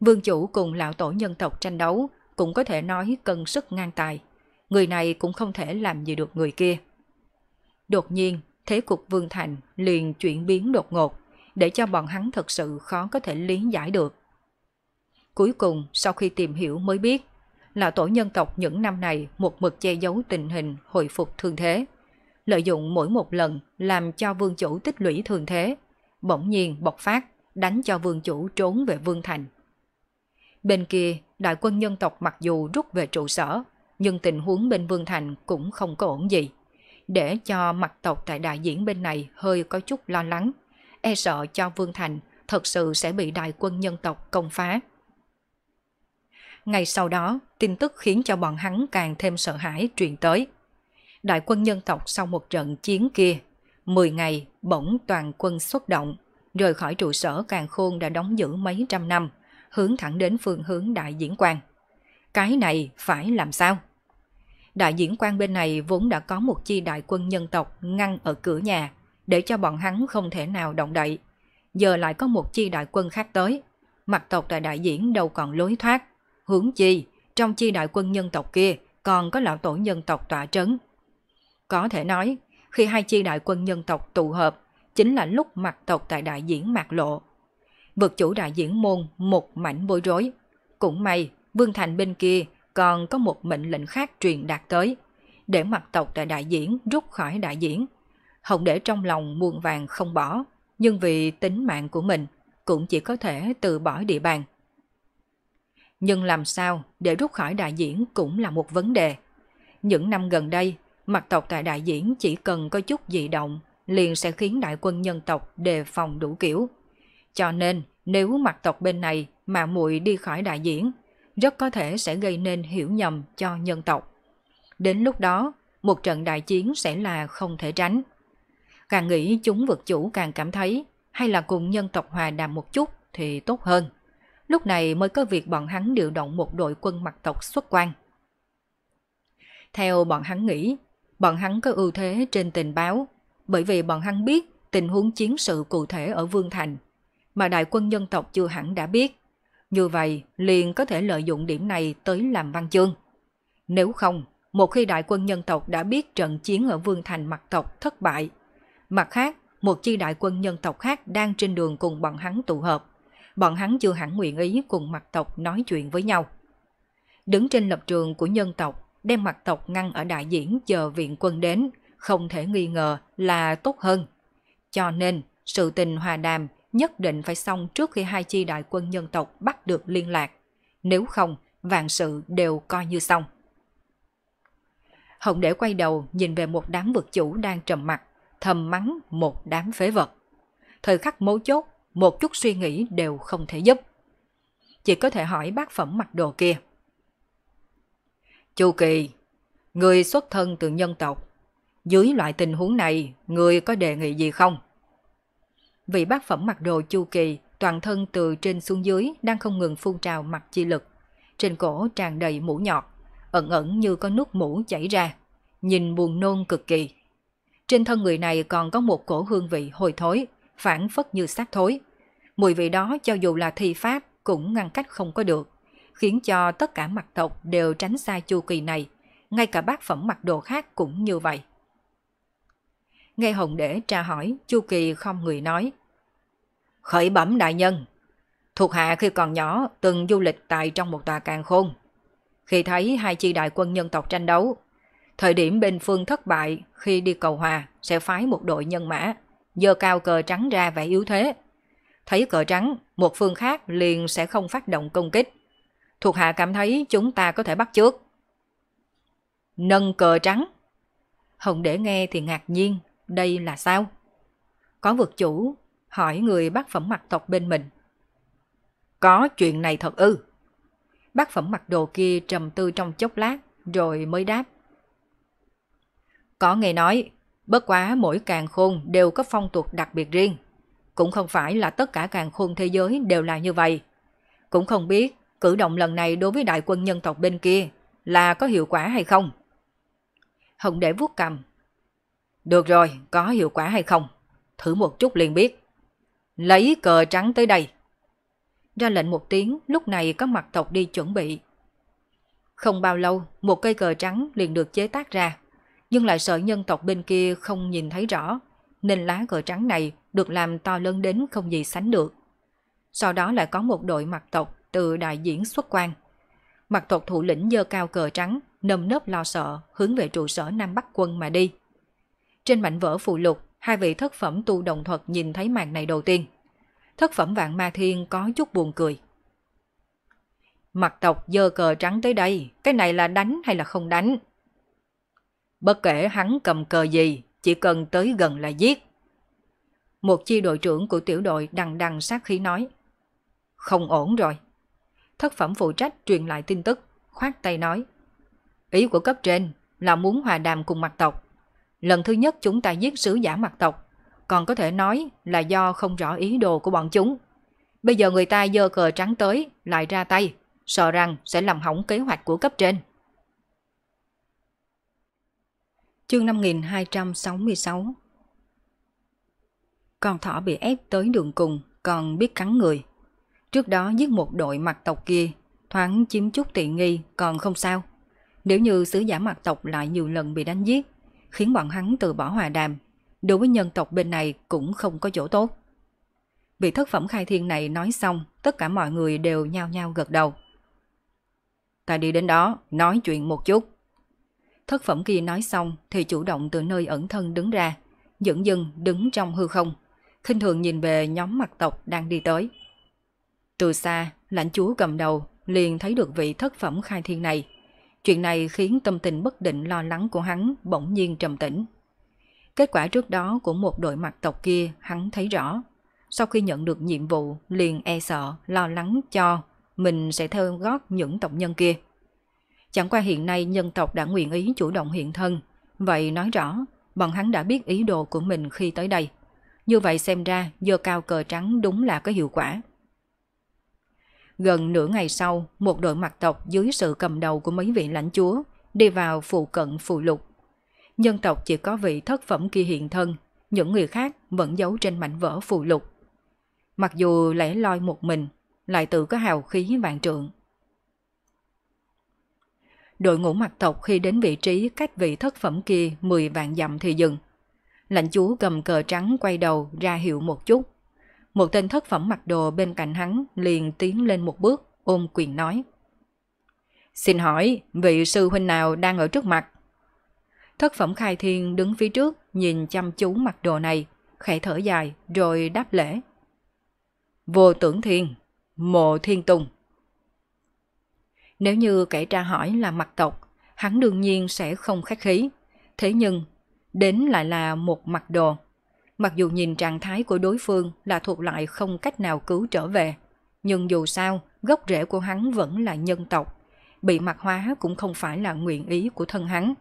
Vương chủ cùng lão tổ nhân tộc tranh đấu cũng có thể nói cân sức ngang tài người này cũng không thể làm gì được người kia. Đột nhiên, thế cục Vương Thành liền chuyển biến đột ngột, để cho bọn hắn thật sự khó có thể lý giải được. Cuối cùng, sau khi tìm hiểu mới biết, là tổ nhân tộc những năm này một mực che giấu tình hình hồi phục thương thế. Lợi dụng mỗi một lần làm cho vương chủ tích lũy thương thế, bỗng nhiên bộc phát, đánh cho vương chủ trốn về vương thành. Bên kia, đại quân nhân tộc mặc dù rút về trụ sở, nhưng tình huống bên Vương Thành cũng không có ổn gì. Để cho mặt tộc tại đại diễn bên này hơi có chút lo lắng, e sợ cho Vương Thành thật sự sẽ bị đại quân nhân tộc công phá. ngày sau đó, tin tức khiến cho bọn hắn càng thêm sợ hãi truyền tới. Đại quân nhân tộc sau một trận chiến kia, 10 ngày bỗng toàn quân xuất động, rời khỏi trụ sở càng khôn đã đóng giữ mấy trăm năm, hướng thẳng đến phương hướng đại diễn quan. Cái này phải làm sao? đại diễn quan bên này vốn đã có một chi đại quân nhân tộc ngăn ở cửa nhà, để cho bọn hắn không thể nào động đậy. Giờ lại có một chi đại quân khác tới, mặt tộc tại đại diễn đâu còn lối thoát. Hướng chi, trong chi đại quân nhân tộc kia còn có lão tổ nhân tộc tỏa trấn. Có thể nói, khi hai chi đại quân nhân tộc tụ hợp, chính là lúc mặt tộc tại đại diễn mạc lộ. Vực chủ đại diễn môn một mảnh bối rối. Cũng may, Vương Thành bên kia còn có một mệnh lệnh khác truyền đạt tới, để mặt tộc tại đại diễn rút khỏi đại diễn. Hồng để trong lòng muôn vàng không bỏ, nhưng vì tính mạng của mình cũng chỉ có thể từ bỏ địa bàn. Nhưng làm sao để rút khỏi đại diễn cũng là một vấn đề. Những năm gần đây, mặt tộc tại đại diễn chỉ cần có chút dị động liền sẽ khiến đại quân nhân tộc đề phòng đủ kiểu. Cho nên, nếu mặt tộc bên này mà muội đi khỏi đại diễn, rất có thể sẽ gây nên hiểu nhầm cho nhân tộc. Đến lúc đó, một trận đại chiến sẽ là không thể tránh. Càng nghĩ chúng vực chủ càng cảm thấy hay là cùng nhân tộc hòa đàm một chút thì tốt hơn. Lúc này mới có việc bọn hắn điều động một đội quân mặt tộc xuất quan. Theo bọn hắn nghĩ, bọn hắn có ưu thế trên tình báo, bởi vì bọn hắn biết tình huống chiến sự cụ thể ở Vương Thành, mà đại quân nhân tộc chưa hẳn đã biết. Như vậy, liền có thể lợi dụng điểm này tới làm văn chương. Nếu không, một khi đại quân nhân tộc đã biết trận chiến ở Vương Thành mặt tộc thất bại, mặt khác, một chi đại quân nhân tộc khác đang trên đường cùng bọn hắn tụ hợp. Bọn hắn chưa hẳn nguyện ý cùng mặt tộc nói chuyện với nhau. Đứng trên lập trường của nhân tộc, đem mặt tộc ngăn ở đại diễn chờ viện quân đến, không thể nghi ngờ là tốt hơn. Cho nên, sự tình hòa đàm nhất định phải xong trước khi hai chi đại quân nhân tộc bắt được liên lạc. Nếu không, vạn sự đều coi như xong. Hồng để quay đầu nhìn về một đám vực chủ đang trầm mặt, thầm mắng một đám phế vật. Thời khắc mấu chốt, một chút suy nghĩ đều không thể giúp. Chỉ có thể hỏi bác phẩm mặc đồ kia. Chu Kỳ, người xuất thân từ nhân tộc. Dưới loại tình huống này, người có đề nghị gì không? vị bác phẩm mặc đồ chu kỳ, toàn thân từ trên xuống dưới đang không ngừng phun trào mặt chi lực. Trên cổ tràn đầy mũ nhọt, ẩn ẩn như có nút mũ chảy ra, nhìn buồn nôn cực kỳ. Trên thân người này còn có một cổ hương vị hồi thối, phản phất như xác thối. Mùi vị đó cho dù là thi pháp cũng ngăn cách không có được, khiến cho tất cả mặt tộc đều tránh xa chu kỳ này, ngay cả bác phẩm mặc đồ khác cũng như vậy. Nghe Hồng để tra hỏi, Chu Kỳ không người nói. Khởi bẩm đại nhân, thuộc hạ khi còn nhỏ từng du lịch tại trong một tòa càng khôn. Khi thấy hai chi đại quân nhân tộc tranh đấu, thời điểm bên phương thất bại khi đi cầu hòa sẽ phái một đội nhân mã, dơ cao cờ trắng ra vẻ yếu thế. Thấy cờ trắng, một phương khác liền sẽ không phát động công kích. Thuộc hạ cảm thấy chúng ta có thể bắt trước. Nâng cờ trắng. Hồng để nghe thì ngạc nhiên, đây là sao? Có vực chủ hỏi người bác phẩm mặt tộc bên mình. Có chuyện này thật ư? Bác phẩm mặt đồ kia trầm tư trong chốc lát rồi mới đáp. Có người nói, bất quá mỗi càng khôn đều có phong tục đặc biệt riêng. Cũng không phải là tất cả càng khôn thế giới đều là như vậy. Cũng không biết cử động lần này đối với đại quân nhân tộc bên kia là có hiệu quả hay không. Hồng để vuốt cầm. Được rồi, có hiệu quả hay không? Thử một chút liền biết. Lấy cờ trắng tới đây. Ra lệnh một tiếng, lúc này các mặt tộc đi chuẩn bị. Không bao lâu, một cây cờ trắng liền được chế tác ra. Nhưng lại sợ nhân tộc bên kia không nhìn thấy rõ, nên lá cờ trắng này được làm to lớn đến không gì sánh được. Sau đó lại có một đội mặt tộc từ đại diễn xuất quan. Mặt tộc thủ lĩnh dơ cao cờ trắng, nâm nớp lo sợ, hướng về trụ sở Nam Bắc quân mà đi. Trên mảnh vỡ phụ lục hai vị thất phẩm tu đồng thuật nhìn thấy màn này đầu tiên. Thất phẩm vạn ma thiên có chút buồn cười. Mặt tộc dơ cờ trắng tới đây, cái này là đánh hay là không đánh? Bất kể hắn cầm cờ gì, chỉ cần tới gần là giết. Một chi đội trưởng của tiểu đội đằng đằng sát khí nói. Không ổn rồi. Thất phẩm phụ trách truyền lại tin tức, khoát tay nói. Ý của cấp trên là muốn hòa đàm cùng mặt tộc. Lần thứ nhất chúng ta giết sứ giả mặt tộc, còn có thể nói là do không rõ ý đồ của bọn chúng. Bây giờ người ta dơ cờ trắng tới, lại ra tay, sợ rằng sẽ làm hỏng kế hoạch của cấp trên. Chương 5266 Con thỏ bị ép tới đường cùng, còn biết cắn người. Trước đó giết một đội mặt tộc kia, thoáng chiếm chút tiện nghi còn không sao. Nếu như sứ giả mặt tộc lại nhiều lần bị đánh giết, khiến bọn hắn từ bỏ hòa đàm, đối với nhân tộc bên này cũng không có chỗ tốt. Vị thất phẩm khai thiên này nói xong, tất cả mọi người đều nhao nhao gật đầu. Ta đi đến đó, nói chuyện một chút. Thất phẩm kia nói xong thì chủ động từ nơi ẩn thân đứng ra, dẫn dưng đứng trong hư không, khinh thường nhìn về nhóm mặt tộc đang đi tới. Từ xa, lãnh chúa cầm đầu liền thấy được vị thất phẩm khai thiên này, Chuyện này khiến tâm tình bất định lo lắng của hắn bỗng nhiên trầm tĩnh. Kết quả trước đó của một đội mặt tộc kia hắn thấy rõ. Sau khi nhận được nhiệm vụ liền e sợ, lo lắng cho mình sẽ theo gót những tộc nhân kia. Chẳng qua hiện nay nhân tộc đã nguyện ý chủ động hiện thân, vậy nói rõ bọn hắn đã biết ý đồ của mình khi tới đây. Như vậy xem ra dơ cao cờ trắng đúng là có hiệu quả. Gần nửa ngày sau, một đội mặt tộc dưới sự cầm đầu của mấy vị lãnh chúa đi vào phụ cận phụ lục. Nhân tộc chỉ có vị thất phẩm kia hiện thân, những người khác vẫn giấu trên mảnh vỡ phụ lục. Mặc dù lẻ loi một mình, lại tự có hào khí vạn trượng. Đội ngũ mặt tộc khi đến vị trí cách vị thất phẩm kia 10 vạn dặm thì dừng. Lãnh chúa cầm cờ trắng quay đầu ra hiệu một chút một tên thất phẩm mặc đồ bên cạnh hắn liền tiến lên một bước, ôm quyền nói. Xin hỏi, vị sư huynh nào đang ở trước mặt? Thất phẩm khai thiên đứng phía trước, nhìn chăm chú mặc đồ này, khẽ thở dài, rồi đáp lễ. Vô tưởng thiên, mộ thiên tùng. Nếu như kẻ tra hỏi là mặt tộc, hắn đương nhiên sẽ không khách khí. Thế nhưng, đến lại là một mặt đồ Mặc dù nhìn trạng thái của đối phương là thuộc loại không cách nào cứu trở về, nhưng dù sao, gốc rễ của hắn vẫn là nhân tộc. Bị mặt hóa cũng không phải là nguyện ý của thân hắn.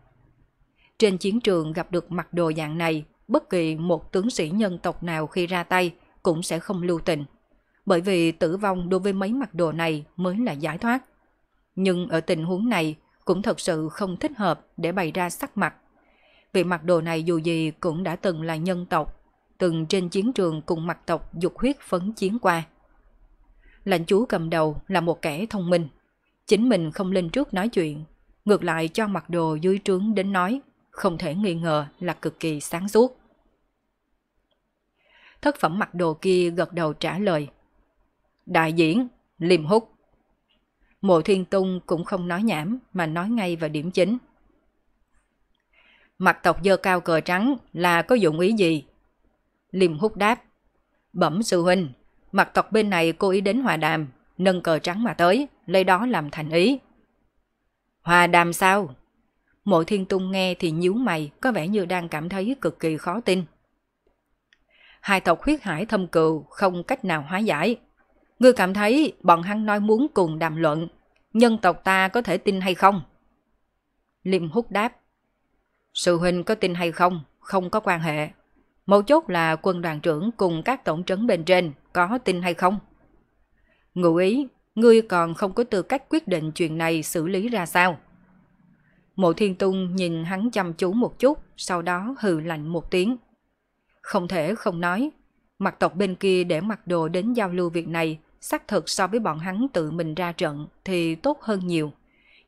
Trên chiến trường gặp được mặt đồ dạng này, bất kỳ một tướng sĩ nhân tộc nào khi ra tay cũng sẽ không lưu tình. Bởi vì tử vong đối với mấy mặt đồ này mới là giải thoát. Nhưng ở tình huống này cũng thật sự không thích hợp để bày ra sắc mặt. Vì mặt đồ này dù gì cũng đã từng là nhân tộc, từng trên chiến trường cùng mặt tộc dục huyết phấn chiến qua. Lãnh chúa cầm đầu là một kẻ thông minh. Chính mình không lên trước nói chuyện, ngược lại cho mặc đồ dưới trướng đến nói, không thể nghi ngờ là cực kỳ sáng suốt. Thất phẩm mặc đồ kia gật đầu trả lời. Đại diễn, liềm hút. Mộ Thiên Tung cũng không nói nhảm mà nói ngay vào điểm chính. Mặt tộc dơ cao cờ trắng là có dụng ý gì Liêm hút đáp. Bẩm sư huynh, mặt tộc bên này cố ý đến hòa đàm, nâng cờ trắng mà tới, lấy đó làm thành ý. Hòa đàm sao? Mộ thiên tung nghe thì nhíu mày, có vẻ như đang cảm thấy cực kỳ khó tin. Hai tộc huyết hải thâm cừu không cách nào hóa giải. Ngươi cảm thấy bọn hắn nói muốn cùng đàm luận, nhân tộc ta có thể tin hay không? Liêm hút đáp. Sự huynh có tin hay không, không có quan hệ. Mấu chốt là quân đoàn trưởng cùng các tổng trấn bên trên có tin hay không? Ngụ ý, ngươi còn không có tư cách quyết định chuyện này xử lý ra sao? Mộ Thiên Tung nhìn hắn chăm chú một chút, sau đó hừ lạnh một tiếng. Không thể không nói, mặt tộc bên kia để mặc đồ đến giao lưu việc này, xác thực so với bọn hắn tự mình ra trận thì tốt hơn nhiều.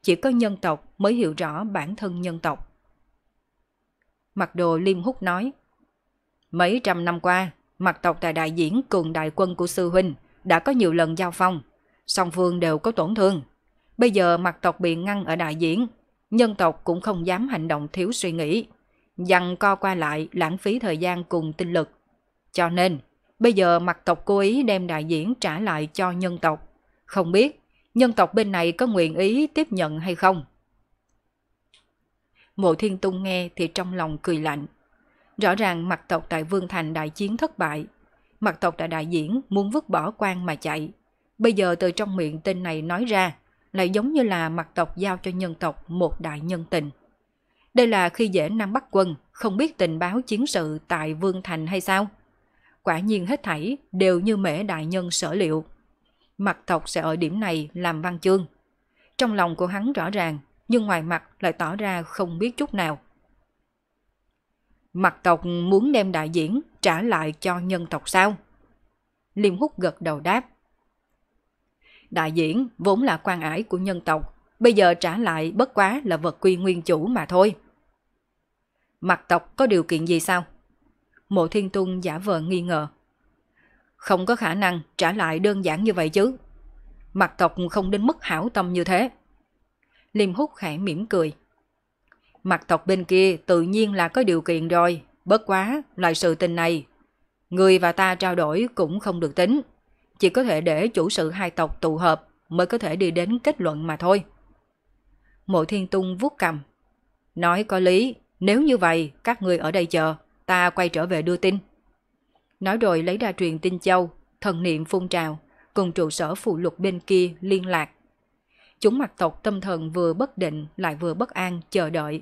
Chỉ có nhân tộc mới hiểu rõ bản thân nhân tộc. Mặc đồ liêm hút nói, Mấy trăm năm qua, mặt tộc tại đại diễn cùng đại quân của sư huynh đã có nhiều lần giao phong, song phương đều có tổn thương. Bây giờ mặt tộc bị ngăn ở đại diễn, nhân tộc cũng không dám hành động thiếu suy nghĩ, dằn co qua lại lãng phí thời gian cùng tinh lực. Cho nên, bây giờ mặt tộc cố ý đem đại diễn trả lại cho nhân tộc. Không biết, nhân tộc bên này có nguyện ý tiếp nhận hay không? Mộ Thiên Tung nghe thì trong lòng cười lạnh. Rõ ràng mặt tộc tại Vương Thành đại chiến thất bại. Mặt tộc tại đại diễn muốn vứt bỏ quan mà chạy. Bây giờ từ trong miệng tên này nói ra, lại giống như là mặt tộc giao cho nhân tộc một đại nhân tình. Đây là khi dễ Nam Bắc quân, không biết tình báo chiến sự tại Vương Thành hay sao? Quả nhiên hết thảy đều như mễ đại nhân sở liệu. Mặt tộc sẽ ở điểm này làm văn chương. Trong lòng của hắn rõ ràng, nhưng ngoài mặt lại tỏ ra không biết chút nào. Mặt tộc muốn đem đại diễn trả lại cho nhân tộc sao? Liêm hút gật đầu đáp. Đại diễn vốn là quan ải của nhân tộc, bây giờ trả lại bất quá là vật quy nguyên chủ mà thôi. Mặt tộc có điều kiện gì sao? Mộ Thiên Tung giả vờ nghi ngờ. Không có khả năng trả lại đơn giản như vậy chứ. Mặt tộc không đến mức hảo tâm như thế. Liêm hút khẽ mỉm cười. Mặt tộc bên kia tự nhiên là có điều kiện rồi, bất quá, loại sự tình này. Người và ta trao đổi cũng không được tính, chỉ có thể để chủ sự hai tộc tụ hợp mới có thể đi đến kết luận mà thôi. Mộ Thiên Tung vuốt cầm. Nói có lý, nếu như vậy các người ở đây chờ, ta quay trở về đưa tin. Nói rồi lấy ra truyền tin châu, thần niệm phun trào, cùng trụ sở phụ lục bên kia liên lạc. Chúng mặt tộc tâm thần vừa bất định lại vừa bất an chờ đợi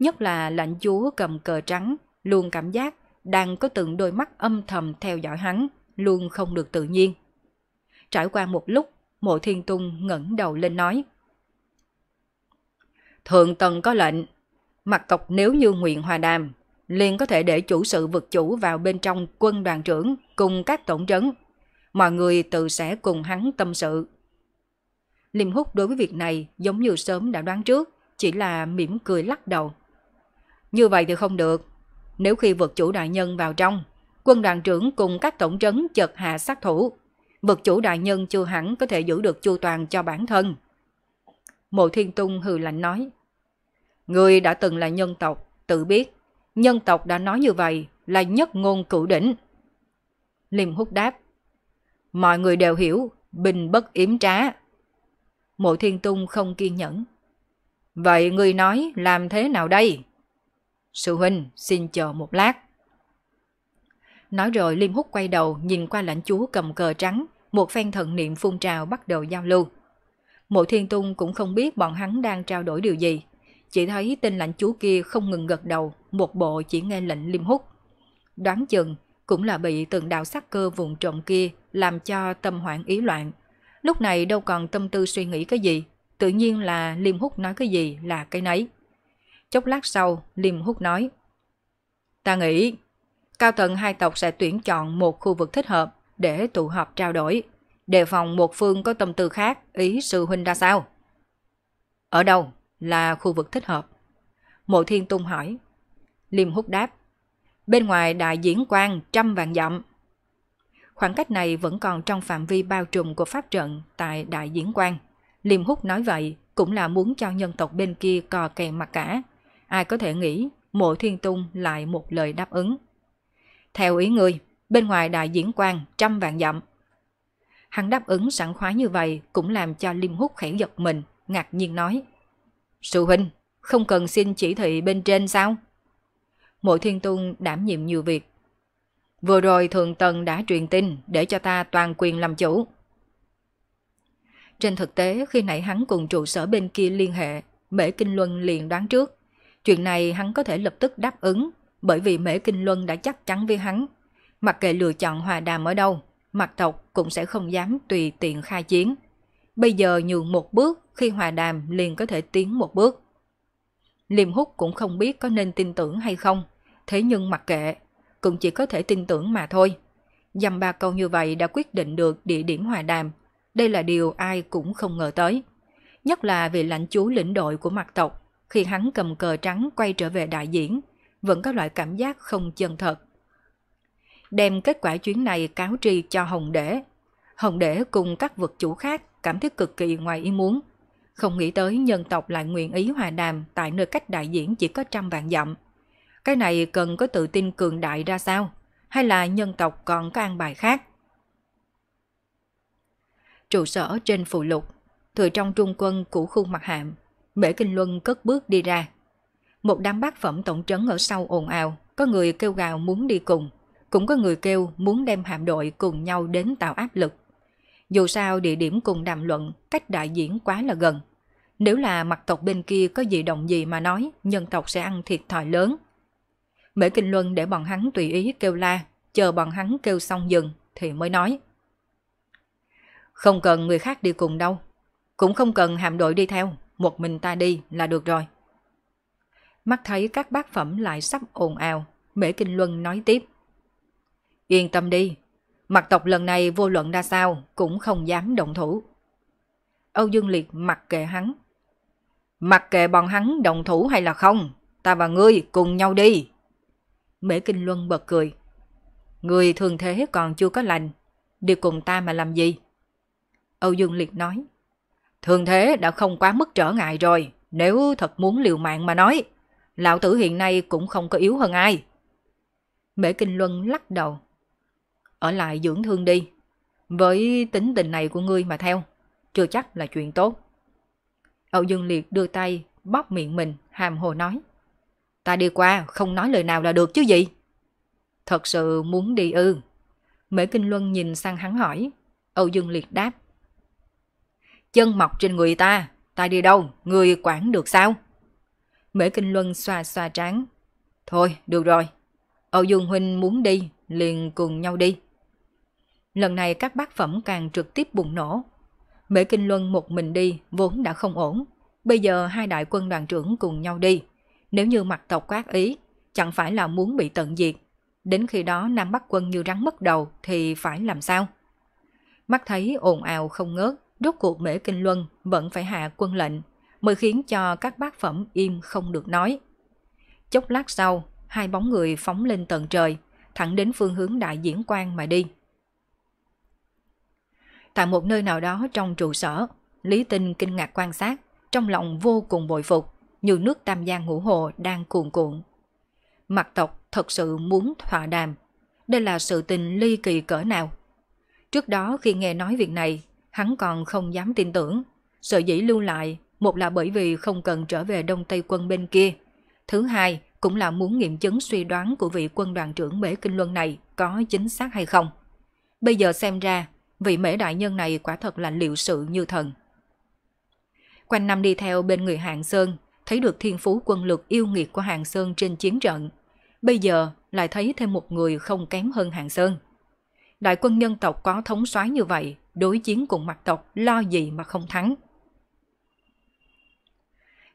nhất là lãnh chúa cầm cờ trắng, luôn cảm giác đang có từng đôi mắt âm thầm theo dõi hắn, luôn không được tự nhiên. Trải qua một lúc, mộ thiên tung ngẩng đầu lên nói. Thượng tần có lệnh, mặt tộc nếu như nguyện hòa đàm, liền có thể để chủ sự vực chủ vào bên trong quân đoàn trưởng cùng các tổng trấn. Mọi người tự sẽ cùng hắn tâm sự. Liêm Húc đối với việc này giống như sớm đã đoán trước, chỉ là mỉm cười lắc đầu. Như vậy thì không được. Nếu khi vực chủ đại nhân vào trong, quân đoàn trưởng cùng các tổng trấn chật hạ sát thủ, vực chủ đại nhân chưa hẳn có thể giữ được chu toàn cho bản thân. Mộ Thiên Tung hừ lạnh nói, Người đã từng là nhân tộc, tự biết, nhân tộc đã nói như vậy là nhất ngôn cửu đỉnh. Liêm hút đáp, Mọi người đều hiểu, bình bất yếm trá. Mộ Thiên Tung không kiên nhẫn. Vậy người nói làm thế nào đây? Sư huynh, xin chờ một lát. Nói rồi Liêm Húc quay đầu nhìn qua lãnh chúa cầm cờ trắng, một phen thần niệm phun trào bắt đầu giao lưu. Mộ Thiên Tung cũng không biết bọn hắn đang trao đổi điều gì, chỉ thấy tên lãnh chúa kia không ngừng gật đầu, một bộ chỉ nghe lệnh Liêm Húc. Đoán chừng cũng là bị từng đạo sắc cơ vùng trộm kia làm cho tâm hoảng ý loạn. Lúc này đâu còn tâm tư suy nghĩ cái gì, tự nhiên là Liêm Húc nói cái gì là cái nấy. Chốc lát sau, Liêm hút nói. Ta nghĩ, cao tầng hai tộc sẽ tuyển chọn một khu vực thích hợp để tụ họp trao đổi, đề phòng một phương có tâm tư khác, ý sư huynh ra sao? Ở đâu là khu vực thích hợp? Mộ Thiên Tung hỏi. Liêm hút đáp. Bên ngoài đại diễn quan trăm vạn dặm. Khoảng cách này vẫn còn trong phạm vi bao trùm của pháp trận tại đại diễn quan. Liêm hút nói vậy cũng là muốn cho nhân tộc bên kia cò kè mặt cả ai có thể nghĩ mộ thiên tung lại một lời đáp ứng. Theo ý người, bên ngoài đại diễn quan trăm vạn dặm. Hắn đáp ứng sẵn khoái như vậy cũng làm cho Liêm hút khẽ giật mình, ngạc nhiên nói. Sư huynh, không cần xin chỉ thị bên trên sao? Mộ Thiên Tung đảm nhiệm nhiều việc. Vừa rồi thường Tần đã truyền tin để cho ta toàn quyền làm chủ. Trên thực tế, khi nãy hắn cùng trụ sở bên kia liên hệ, Mễ Kinh Luân liền đoán trước Chuyện này hắn có thể lập tức đáp ứng, bởi vì Mễ Kinh Luân đã chắc chắn với hắn. Mặc kệ lựa chọn hòa đàm ở đâu, mặt tộc cũng sẽ không dám tùy tiện khai chiến. Bây giờ nhường một bước, khi hòa đàm liền có thể tiến một bước. Liêm Húc cũng không biết có nên tin tưởng hay không, thế nhưng mặc kệ, cũng chỉ có thể tin tưởng mà thôi. dầm ba câu như vậy đã quyết định được địa điểm hòa đàm, đây là điều ai cũng không ngờ tới. Nhất là vì lãnh chúa lĩnh đội của mặt tộc khi hắn cầm cờ trắng quay trở về đại diễn, vẫn có loại cảm giác không chân thật. Đem kết quả chuyến này cáo tri cho Hồng Đế. Hồng Đế cùng các vực chủ khác cảm thấy cực kỳ ngoài ý muốn. Không nghĩ tới nhân tộc lại nguyện ý hòa đàm tại nơi cách đại diễn chỉ có trăm vạn dặm. Cái này cần có tự tin cường đại ra sao? Hay là nhân tộc còn có an bài khác? Trụ sở trên phụ lục, thừa trong trung quân của khu mặt hạm Bể Kinh Luân cất bước đi ra. Một đám bác phẩm tổng trấn ở sau ồn ào, có người kêu gào muốn đi cùng, cũng có người kêu muốn đem hạm đội cùng nhau đến tạo áp lực. Dù sao địa điểm cùng đàm luận, cách đại diễn quá là gần. Nếu là mặt tộc bên kia có gì động gì mà nói, nhân tộc sẽ ăn thiệt thòi lớn. Mễ Kinh Luân để bọn hắn tùy ý kêu la, chờ bọn hắn kêu xong dừng thì mới nói. Không cần người khác đi cùng đâu, cũng không cần hạm đội đi theo, một mình ta đi là được rồi. Mắt thấy các bác phẩm lại sắp ồn ào, Mễ Kinh Luân nói tiếp. Yên tâm đi, mặt tộc lần này vô luận ra sao cũng không dám động thủ. Âu Dương Liệt mặc kệ hắn. Mặc kệ bọn hắn động thủ hay là không, ta và ngươi cùng nhau đi. Mễ Kinh Luân bật cười. Người thường thế còn chưa có lành, đi cùng ta mà làm gì? Âu Dương Liệt nói. Thường thế đã không quá mức trở ngại rồi, nếu thật muốn liều mạng mà nói. Lão tử hiện nay cũng không có yếu hơn ai. Mễ Kinh Luân lắc đầu. Ở lại dưỡng thương đi. Với tính tình này của ngươi mà theo, chưa chắc là chuyện tốt. Âu Dương Liệt đưa tay, bóp miệng mình, hàm hồ nói. Ta đi qua, không nói lời nào là được chứ gì. Thật sự muốn đi ư. Mễ Kinh Luân nhìn sang hắn hỏi. Âu Dương Liệt đáp chân mọc trên người ta, ta đi đâu, người quản được sao? Mễ Kinh Luân xoa xoa trán. Thôi, được rồi. Âu Dương Huynh muốn đi, liền cùng nhau đi. Lần này các bác phẩm càng trực tiếp bùng nổ. Mễ Kinh Luân một mình đi vốn đã không ổn. Bây giờ hai đại quân đoàn trưởng cùng nhau đi. Nếu như mặt tộc quát ý, chẳng phải là muốn bị tận diệt. Đến khi đó Nam Bắc quân như rắn mất đầu thì phải làm sao? Mắt thấy ồn ào không ngớt, rốt cuộc Mễ Kinh Luân vẫn phải hạ quân lệnh, mới khiến cho các bác phẩm im không được nói. Chốc lát sau, hai bóng người phóng lên tận trời, thẳng đến phương hướng đại diễn quan mà đi. Tại một nơi nào đó trong trụ sở, Lý Tinh kinh ngạc quan sát, trong lòng vô cùng bội phục, như nước tam giang ngũ hồ đang cuồn cuộn. Mặt tộc thật sự muốn thỏa đàm. Đây là sự tình ly kỳ cỡ nào? Trước đó khi nghe nói việc này, Hắn còn không dám tin tưởng. Sợ dĩ lưu lại, một là bởi vì không cần trở về Đông Tây quân bên kia. Thứ hai, cũng là muốn nghiệm chứng suy đoán của vị quân đoàn trưởng Mễ Kinh Luân này có chính xác hay không. Bây giờ xem ra, vị Mễ Đại Nhân này quả thật là liệu sự như thần. Quanh năm đi theo bên người Hạng Sơn, thấy được thiên phú quân lực yêu nghiệt của Hạng Sơn trên chiến trận. Bây giờ lại thấy thêm một người không kém hơn Hạng Sơn – đại quân nhân tộc có thống soái như vậy, đối chiến cùng mặt tộc lo gì mà không thắng.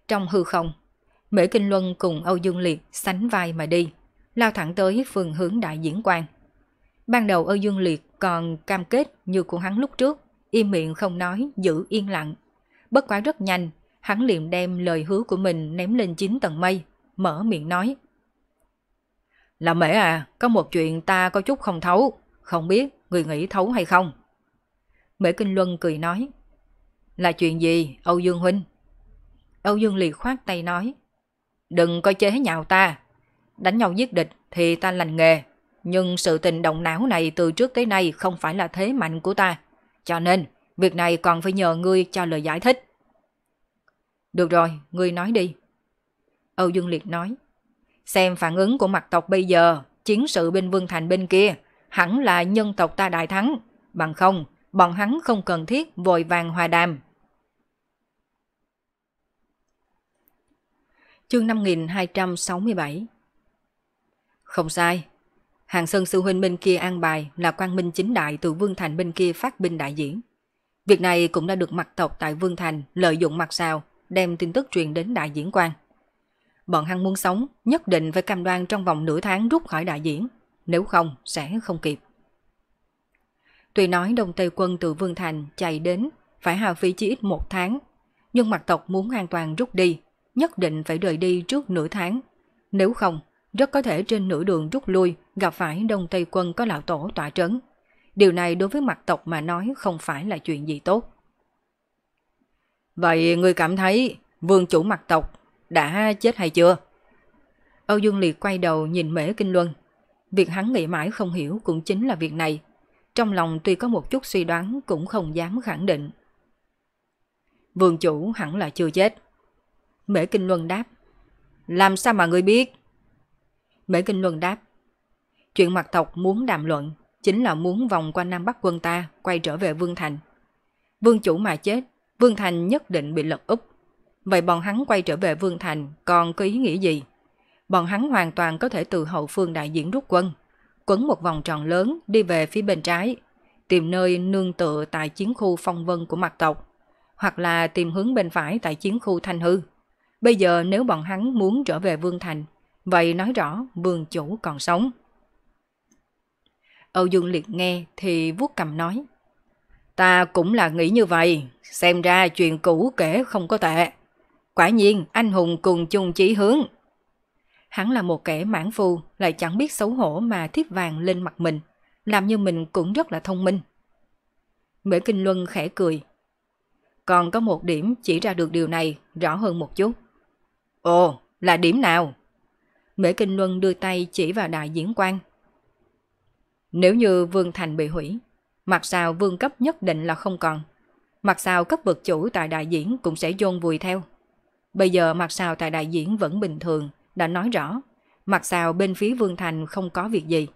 Trong hư không, Mễ Kinh Luân cùng Âu Dương Liệt sánh vai mà đi, lao thẳng tới phương hướng đại diễn quan. Ban đầu Âu Dương Liệt còn cam kết như của hắn lúc trước, im miệng không nói, giữ yên lặng. Bất quá rất nhanh, hắn liền đem lời hứa của mình ném lên chín tầng mây, mở miệng nói. Là mễ à, có một chuyện ta có chút không thấu. Không biết người nghĩ thấu hay không? Mễ Kinh Luân cười nói. Là chuyện gì, Âu Dương Huynh? Âu Dương Liệt khoát tay nói. Đừng coi chế nhạo ta. Đánh nhau giết địch thì ta lành nghề. Nhưng sự tình động não này từ trước tới nay không phải là thế mạnh của ta. Cho nên, việc này còn phải nhờ ngươi cho lời giải thích. Được rồi, ngươi nói đi. Âu Dương Liệt nói. Xem phản ứng của mặt tộc bây giờ, chiến sự bên Vương Thành bên kia hẳn là nhân tộc ta đại thắng, bằng không, bọn hắn không cần thiết vội vàng hòa đàm. Chương 5267 Không sai, hàng sơn sư huynh bên kia an bài là quan minh chính đại từ Vương Thành bên kia phát binh đại diễn. Việc này cũng đã được mặt tộc tại Vương Thành lợi dụng mặt sao, đem tin tức truyền đến đại diễn quan. Bọn hắn muốn sống, nhất định phải cam đoan trong vòng nửa tháng rút khỏi đại diễn, nếu không sẽ không kịp. Tuy nói Đông Tây quân từ Vương Thành chạy đến phải hao phí chỉ ít một tháng, nhưng mặt tộc muốn an toàn rút đi, nhất định phải rời đi trước nửa tháng. Nếu không, rất có thể trên nửa đường rút lui gặp phải Đông Tây quân có lão tổ tỏa trấn. Điều này đối với mặt tộc mà nói không phải là chuyện gì tốt. Vậy người cảm thấy vương chủ mặt tộc đã chết hay chưa? Âu Dương Liệt quay đầu nhìn Mễ Kinh Luân Việc hắn nghĩ mãi không hiểu cũng chính là việc này. Trong lòng tuy có một chút suy đoán cũng không dám khẳng định. Vương chủ hẳn là chưa chết. Mễ Kinh Luân đáp. Làm sao mà người biết? Mễ Kinh Luân đáp. Chuyện mặt tộc muốn đàm luận chính là muốn vòng qua Nam Bắc quân ta quay trở về Vương Thành. Vương chủ mà chết, Vương Thành nhất định bị lật úp. Vậy bọn hắn quay trở về Vương Thành còn có ý nghĩa gì? bọn hắn hoàn toàn có thể từ hậu phương đại diễn rút quân, quấn một vòng tròn lớn đi về phía bên trái, tìm nơi nương tựa tại chiến khu phong vân của mặt tộc, hoặc là tìm hướng bên phải tại chiến khu thanh hư. Bây giờ nếu bọn hắn muốn trở về Vương Thành, vậy nói rõ vương chủ còn sống. Âu Dương Liệt nghe thì vuốt cầm nói. Ta cũng là nghĩ như vậy, xem ra chuyện cũ kể không có tệ. Quả nhiên anh hùng cùng chung chí hướng. Hắn là một kẻ mãn phù, lại chẳng biết xấu hổ mà thiếp vàng lên mặt mình. Làm như mình cũng rất là thông minh. Mễ Kinh Luân khẽ cười. Còn có một điểm chỉ ra được điều này rõ hơn một chút. Ồ, là điểm nào? Mễ Kinh Luân đưa tay chỉ vào đại diễn quan. Nếu như Vương Thành bị hủy, mặt sao vương cấp nhất định là không còn. Mặt sao cấp bậc chủ tại đại diễn cũng sẽ dôn vùi theo. Bây giờ mặt sao tại đại diễn vẫn bình thường, đã nói rõ, mặt sao bên phía Vương Thành không có việc gì.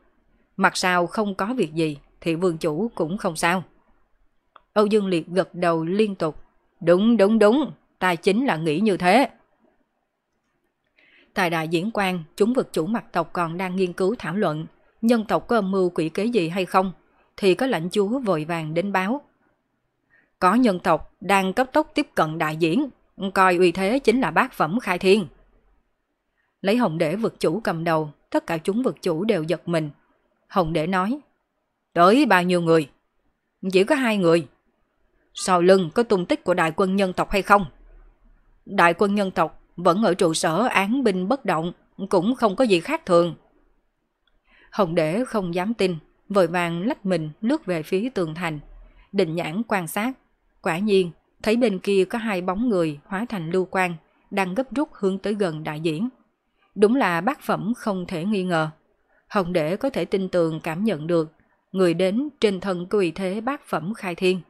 Mặt sao không có việc gì thì vương chủ cũng không sao. Âu Dương Liệt gật đầu liên tục. Đúng, đúng, đúng, ta chính là nghĩ như thế. Tại đại diễn quan, chúng vực chủ mặt tộc còn đang nghiên cứu thảo luận nhân tộc có âm mưu quỷ kế gì hay không, thì có lãnh chúa vội vàng đến báo. Có nhân tộc đang cấp tốc tiếp cận đại diễn, coi uy thế chính là bác phẩm khai thiên. Lấy Hồng đệ vực chủ cầm đầu, tất cả chúng vực chủ đều giật mình. Hồng đệ nói, tới bao nhiêu người? Chỉ có hai người. Sau lưng có tung tích của đại quân nhân tộc hay không? Đại quân nhân tộc vẫn ở trụ sở án binh bất động, cũng không có gì khác thường. Hồng đệ không dám tin, vội vàng lách mình lướt về phía tường thành. Định nhãn quan sát, quả nhiên thấy bên kia có hai bóng người hóa thành lưu quan đang gấp rút hướng tới gần đại diễn. Đúng là bác phẩm không thể nghi ngờ. Hồng Đế có thể tin tường cảm nhận được người đến trên thân có thế bác phẩm khai thiên.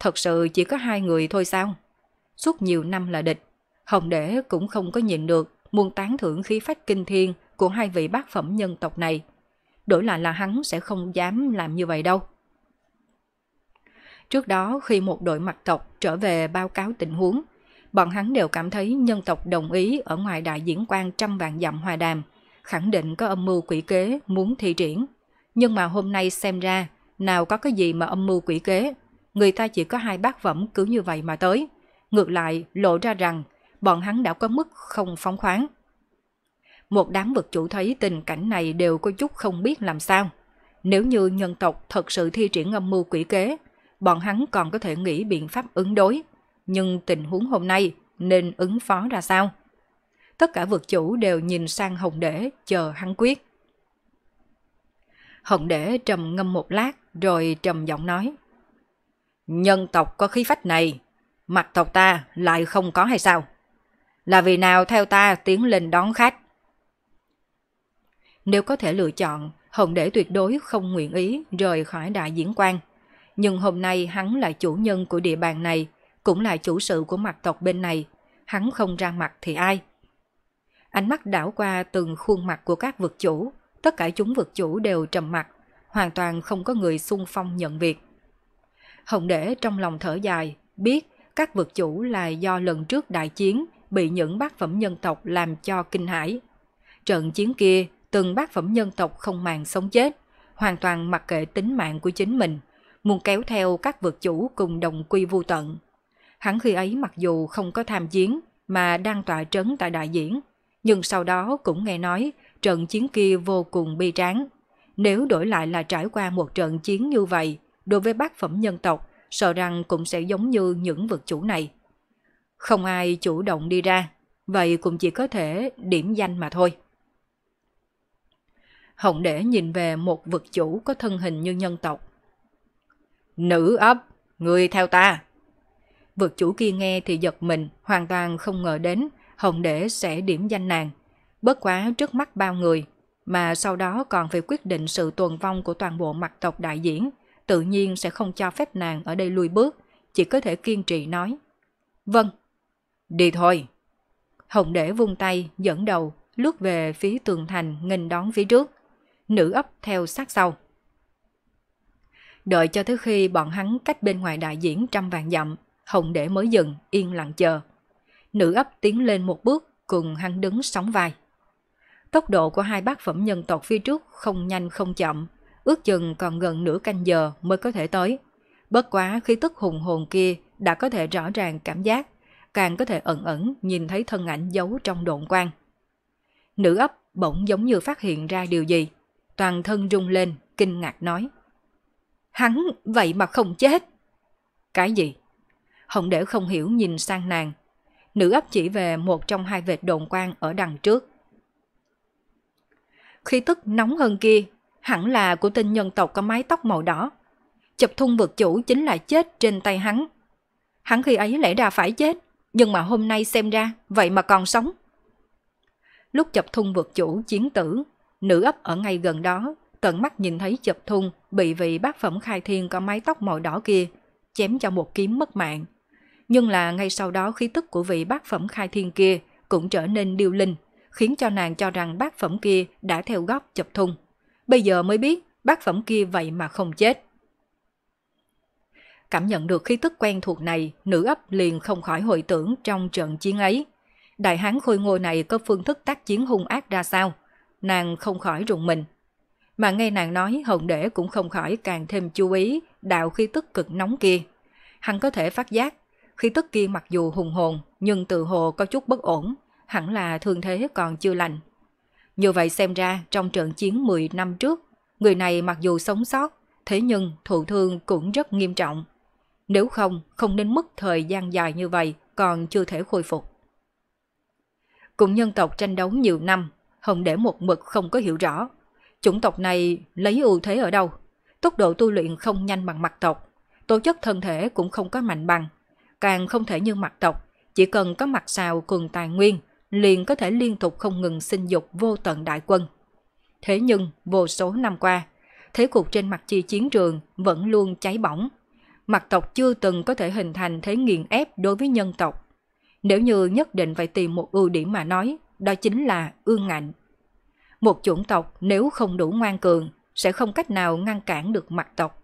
Thật sự chỉ có hai người thôi sao? Suốt nhiều năm là địch, Hồng Đế cũng không có nhịn được muôn tán thưởng khí phách kinh thiên của hai vị bác phẩm nhân tộc này. Đổi lại là hắn sẽ không dám làm như vậy đâu. Trước đó khi một đội mặt tộc trở về báo cáo tình huống, bọn hắn đều cảm thấy nhân tộc đồng ý ở ngoài đại diễn quan trăm vạn dặm hòa đàm, khẳng định có âm mưu quỷ kế muốn thi triển. Nhưng mà hôm nay xem ra, nào có cái gì mà âm mưu quỷ kế, người ta chỉ có hai bác phẩm cứ như vậy mà tới. Ngược lại, lộ ra rằng, bọn hắn đã có mức không phóng khoáng. Một đám vật chủ thấy tình cảnh này đều có chút không biết làm sao. Nếu như nhân tộc thật sự thi triển âm mưu quỷ kế, bọn hắn còn có thể nghĩ biện pháp ứng đối – nhưng tình huống hôm nay nên ứng phó ra sao? Tất cả vực chủ đều nhìn sang Hồng Đế chờ hắn quyết. Hồng Đế trầm ngâm một lát rồi trầm giọng nói. Nhân tộc có khí phách này, mặt tộc ta lại không có hay sao? Là vì nào theo ta tiến lên đón khách? Nếu có thể lựa chọn, Hồng Đế tuyệt đối không nguyện ý rời khỏi đại diễn quan. Nhưng hôm nay hắn là chủ nhân của địa bàn này cũng là chủ sự của mặt tộc bên này, hắn không ra mặt thì ai? Ánh mắt đảo qua từng khuôn mặt của các vực chủ, tất cả chúng vực chủ đều trầm mặt, hoàn toàn không có người xung phong nhận việc. Hồng Đế trong lòng thở dài, biết các vực chủ là do lần trước đại chiến bị những bác phẩm nhân tộc làm cho kinh hãi. Trận chiến kia, từng bác phẩm nhân tộc không màng sống chết, hoàn toàn mặc kệ tính mạng của chính mình, muốn kéo theo các vực chủ cùng đồng quy vu tận. Hắn khi ấy mặc dù không có tham chiến mà đang tọa trấn tại đại diễn, nhưng sau đó cũng nghe nói trận chiến kia vô cùng bi tráng. Nếu đổi lại là trải qua một trận chiến như vậy, đối với bác phẩm nhân tộc, sợ rằng cũng sẽ giống như những vực chủ này. Không ai chủ động đi ra, vậy cũng chỉ có thể điểm danh mà thôi. Hồng để nhìn về một vực chủ có thân hình như nhân tộc. Nữ ấp, người theo ta. Vượt chủ kia nghe thì giật mình, hoàn toàn không ngờ đến, Hồng Đế sẽ điểm danh nàng. Bất quá trước mắt bao người, mà sau đó còn phải quyết định sự tuần vong của toàn bộ mặt tộc đại diễn, tự nhiên sẽ không cho phép nàng ở đây lui bước, chỉ có thể kiên trì nói. Vâng. Đi thôi. Hồng Đế vung tay, dẫn đầu, lướt về phía tường thành nghênh đón phía trước. Nữ ấp theo sát sau. Đợi cho tới khi bọn hắn cách bên ngoài đại diễn trăm vàng dặm, Hồng để mới dừng, yên lặng chờ. Nữ ấp tiến lên một bước, cùng hắn đứng sóng vai. Tốc độ của hai bác phẩm nhân tộc phía trước không nhanh không chậm, ước chừng còn gần nửa canh giờ mới có thể tới. Bất quá khi tức hùng hồn kia đã có thể rõ ràng cảm giác, càng có thể ẩn ẩn nhìn thấy thân ảnh giấu trong độn quang. Nữ ấp bỗng giống như phát hiện ra điều gì, toàn thân rung lên, kinh ngạc nói. Hắn vậy mà không chết. Cái gì? Hồng để không hiểu nhìn sang nàng. Nữ ấp chỉ về một trong hai vệt đồn quang ở đằng trước. Khi tức nóng hơn kia, hẳn là của tên nhân tộc có mái tóc màu đỏ. Chập thun vực chủ chính là chết trên tay hắn. Hắn khi ấy lẽ ra phải chết, nhưng mà hôm nay xem ra vậy mà còn sống. Lúc chập thun vực chủ chiến tử, nữ ấp ở ngay gần đó, tận mắt nhìn thấy chập thun bị vị bác phẩm khai thiên có mái tóc màu đỏ kia, chém cho một kiếm mất mạng nhưng là ngay sau đó khí tức của vị bác phẩm khai thiên kia cũng trở nên điêu linh, khiến cho nàng cho rằng bác phẩm kia đã theo góc chập thùng. Bây giờ mới biết bác phẩm kia vậy mà không chết. Cảm nhận được khí tức quen thuộc này, nữ ấp liền không khỏi hồi tưởng trong trận chiến ấy. Đại hán khôi ngô này có phương thức tác chiến hung ác ra sao? Nàng không khỏi rùng mình. Mà nghe nàng nói hồng đế cũng không khỏi càng thêm chú ý đạo khí tức cực nóng kia. Hắn có thể phát giác khi tức kia mặc dù hùng hồn, nhưng tự hồ có chút bất ổn, hẳn là thương thế còn chưa lành. Như vậy xem ra trong trận chiến 10 năm trước, người này mặc dù sống sót, thế nhưng thụ thương cũng rất nghiêm trọng. Nếu không, không đến mức thời gian dài như vậy còn chưa thể khôi phục. cũng nhân tộc tranh đấu nhiều năm, Hồng để một mực không có hiểu rõ. Chủng tộc này lấy ưu thế ở đâu? Tốc độ tu luyện không nhanh bằng mặt tộc, tổ chức thân thể cũng không có mạnh bằng càng không thể như mặt tộc, chỉ cần có mặt xào cường tài nguyên, liền có thể liên tục không ngừng sinh dục vô tận đại quân. Thế nhưng, vô số năm qua, thế cục trên mặt chi chiến trường vẫn luôn cháy bỏng. Mặt tộc chưa từng có thể hình thành thế nghiền ép đối với nhân tộc. Nếu như nhất định phải tìm một ưu điểm mà nói, đó chính là ương ngạnh. Một chủng tộc nếu không đủ ngoan cường, sẽ không cách nào ngăn cản được mặt tộc.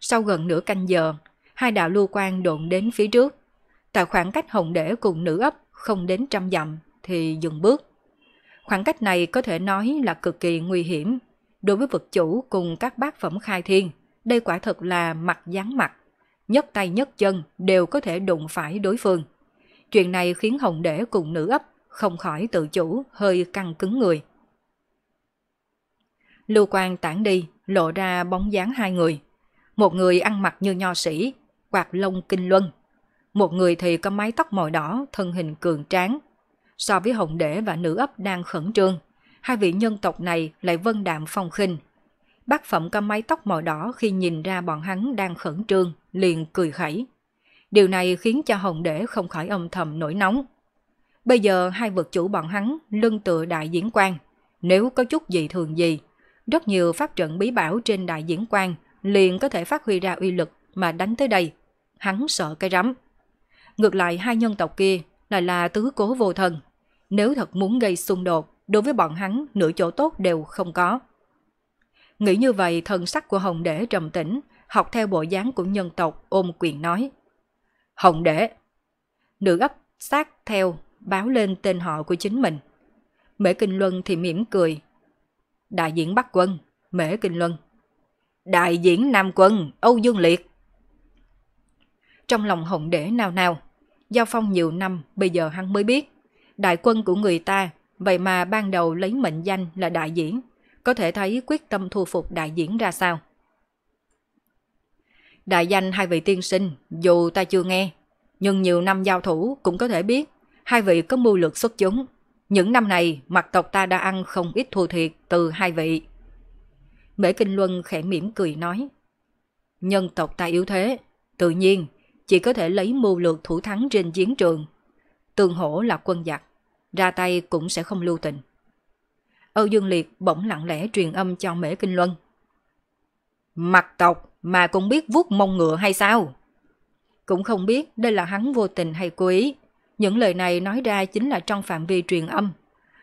Sau gần nửa canh giờ, hai đạo lưu quan độn đến phía trước. Tại khoảng cách hồng đế cùng nữ ấp không đến trăm dặm thì dừng bước. Khoảng cách này có thể nói là cực kỳ nguy hiểm. Đối với vật chủ cùng các bác phẩm khai thiên, đây quả thật là mặt dán mặt. Nhất tay nhất chân đều có thể đụng phải đối phương. Chuyện này khiến hồng đế cùng nữ ấp không khỏi tự chủ hơi căng cứng người. Lưu quan tản đi, lộ ra bóng dáng hai người. Một người ăn mặc như nho sĩ, quạt lông kinh luân. Một người thì có mái tóc màu đỏ, thân hình cường tráng. So với Hồng Đế và nữ ấp đang khẩn trương, hai vị nhân tộc này lại vân đạm phong khinh. Bác Phẩm có mái tóc màu đỏ khi nhìn ra bọn hắn đang khẩn trương, liền cười khẩy. Điều này khiến cho Hồng Đế không khỏi âm thầm nổi nóng. Bây giờ hai vật chủ bọn hắn lưng tựa đại diễn quan. Nếu có chút gì thường gì, rất nhiều pháp trận bí bảo trên đại diễn quan liền có thể phát huy ra uy lực mà đánh tới đây hắn sợ cái rắm. Ngược lại hai nhân tộc kia lại là tứ cố vô thần. Nếu thật muốn gây xung đột, đối với bọn hắn nửa chỗ tốt đều không có. Nghĩ như vậy thần sắc của Hồng Đế trầm tĩnh, học theo bộ dáng của nhân tộc ôm quyền nói. Hồng Đế! Nữ ấp sát theo, báo lên tên họ của chính mình. Mễ Kinh Luân thì mỉm cười. Đại diện Bắc Quân, Mễ Kinh Luân. Đại diện Nam Quân, Âu Dương Liệt trong lòng hồng đế nào nào. Giao phong nhiều năm, bây giờ hắn mới biết. Đại quân của người ta, vậy mà ban đầu lấy mệnh danh là đại diễn. Có thể thấy quyết tâm thu phục đại diễn ra sao. Đại danh hai vị tiên sinh, dù ta chưa nghe, nhưng nhiều năm giao thủ cũng có thể biết hai vị có mưu lược xuất chúng. Những năm này, mặt tộc ta đã ăn không ít thua thiệt từ hai vị. Mễ Kinh Luân khẽ mỉm cười nói. Nhân tộc ta yếu thế, tự nhiên chỉ có thể lấy mưu lược thủ thắng trên chiến trường. Tường hổ là quân giặc, ra tay cũng sẽ không lưu tình. Âu Dương Liệt bỗng lặng lẽ truyền âm cho Mễ Kinh Luân. Mặt tộc mà cũng biết vuốt mông ngựa hay sao? Cũng không biết đây là hắn vô tình hay cố ý. Những lời này nói ra chính là trong phạm vi truyền âm.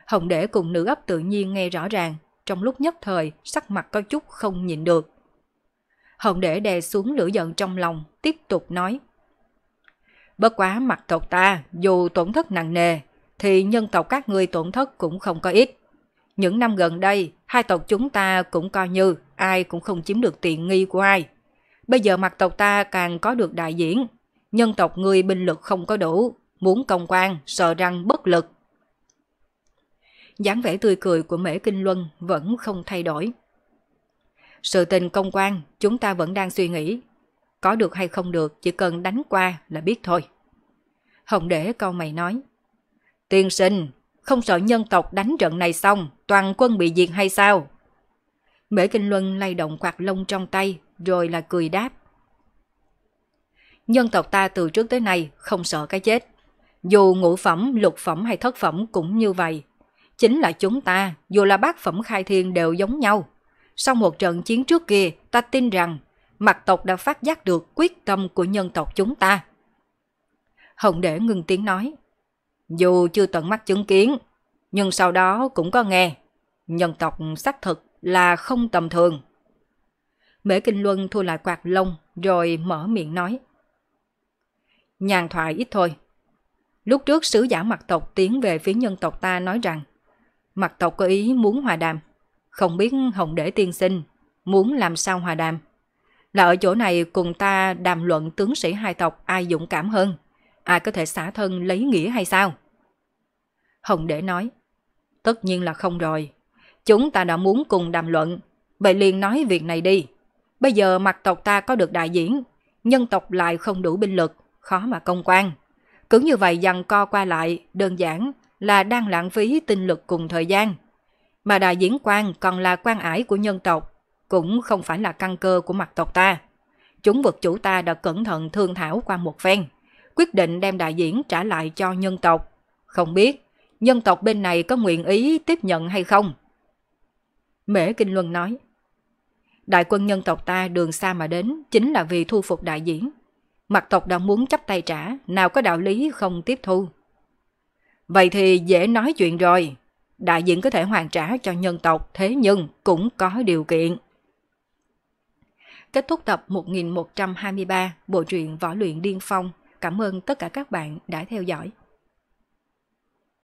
Hồng để cùng nữ ấp tự nhiên nghe rõ ràng, trong lúc nhất thời sắc mặt có chút không nhịn được. Hồng để đè xuống lửa giận trong lòng, tiếp tục nói. Bất quá mặt tộc ta, dù tổn thất nặng nề, thì nhân tộc các ngươi tổn thất cũng không có ít. Những năm gần đây, hai tộc chúng ta cũng coi như ai cũng không chiếm được tiện nghi của ai. Bây giờ mặt tộc ta càng có được đại diễn, nhân tộc ngươi binh lực không có đủ, muốn công quan sợ răng bất lực. dáng vẻ tươi cười của Mễ Kinh Luân vẫn không thay đổi. Sự tình công quan chúng ta vẫn đang suy nghĩ, có được hay không được chỉ cần đánh qua là biết thôi. Hồng Đế câu mày nói. Tiên sinh, không sợ nhân tộc đánh trận này xong, toàn quân bị diệt hay sao? Mễ Kinh Luân lay động quạt lông trong tay, rồi là cười đáp. Nhân tộc ta từ trước tới nay không sợ cái chết. Dù ngũ phẩm, lục phẩm hay thất phẩm cũng như vậy. Chính là chúng ta, dù là bác phẩm khai thiên đều giống nhau. Sau một trận chiến trước kia, ta tin rằng mặt tộc đã phát giác được quyết tâm của nhân tộc chúng ta. Hồng đệ ngừng tiếng nói. Dù chưa tận mắt chứng kiến, nhưng sau đó cũng có nghe. Nhân tộc xác thực là không tầm thường. Mễ Kinh Luân thu lại quạt lông rồi mở miệng nói. Nhàn thoại ít thôi. Lúc trước sứ giả mặt tộc tiến về phía nhân tộc ta nói rằng mặt tộc có ý muốn hòa đàm. Không biết Hồng đệ tiên sinh muốn làm sao hòa đàm là ở chỗ này cùng ta đàm luận tướng sĩ hai tộc ai dũng cảm hơn, ai có thể xả thân lấy nghĩa hay sao? Hồng Đệ nói, tất nhiên là không rồi. Chúng ta đã muốn cùng đàm luận, vậy liền nói việc này đi. Bây giờ mặt tộc ta có được đại diễn, nhân tộc lại không đủ binh lực, khó mà công quan. Cứ như vậy dằn co qua lại, đơn giản là đang lãng phí tinh lực cùng thời gian. Mà đại diễn quan còn là quan ải của nhân tộc, cũng không phải là căn cơ của mặt tộc ta. Chúng vực chủ ta đã cẩn thận thương thảo qua một phen, quyết định đem đại diễn trả lại cho nhân tộc. Không biết, nhân tộc bên này có nguyện ý tiếp nhận hay không? Mễ Kinh Luân nói, đại quân nhân tộc ta đường xa mà đến chính là vì thu phục đại diễn. Mặt tộc đã muốn chấp tay trả, nào có đạo lý không tiếp thu. Vậy thì dễ nói chuyện rồi. Đại diện có thể hoàn trả cho nhân tộc, thế nhưng cũng có điều kiện. Kết thúc tập 1123 Bộ truyện Võ luyện Điên Phong. Cảm ơn tất cả các bạn đã theo dõi.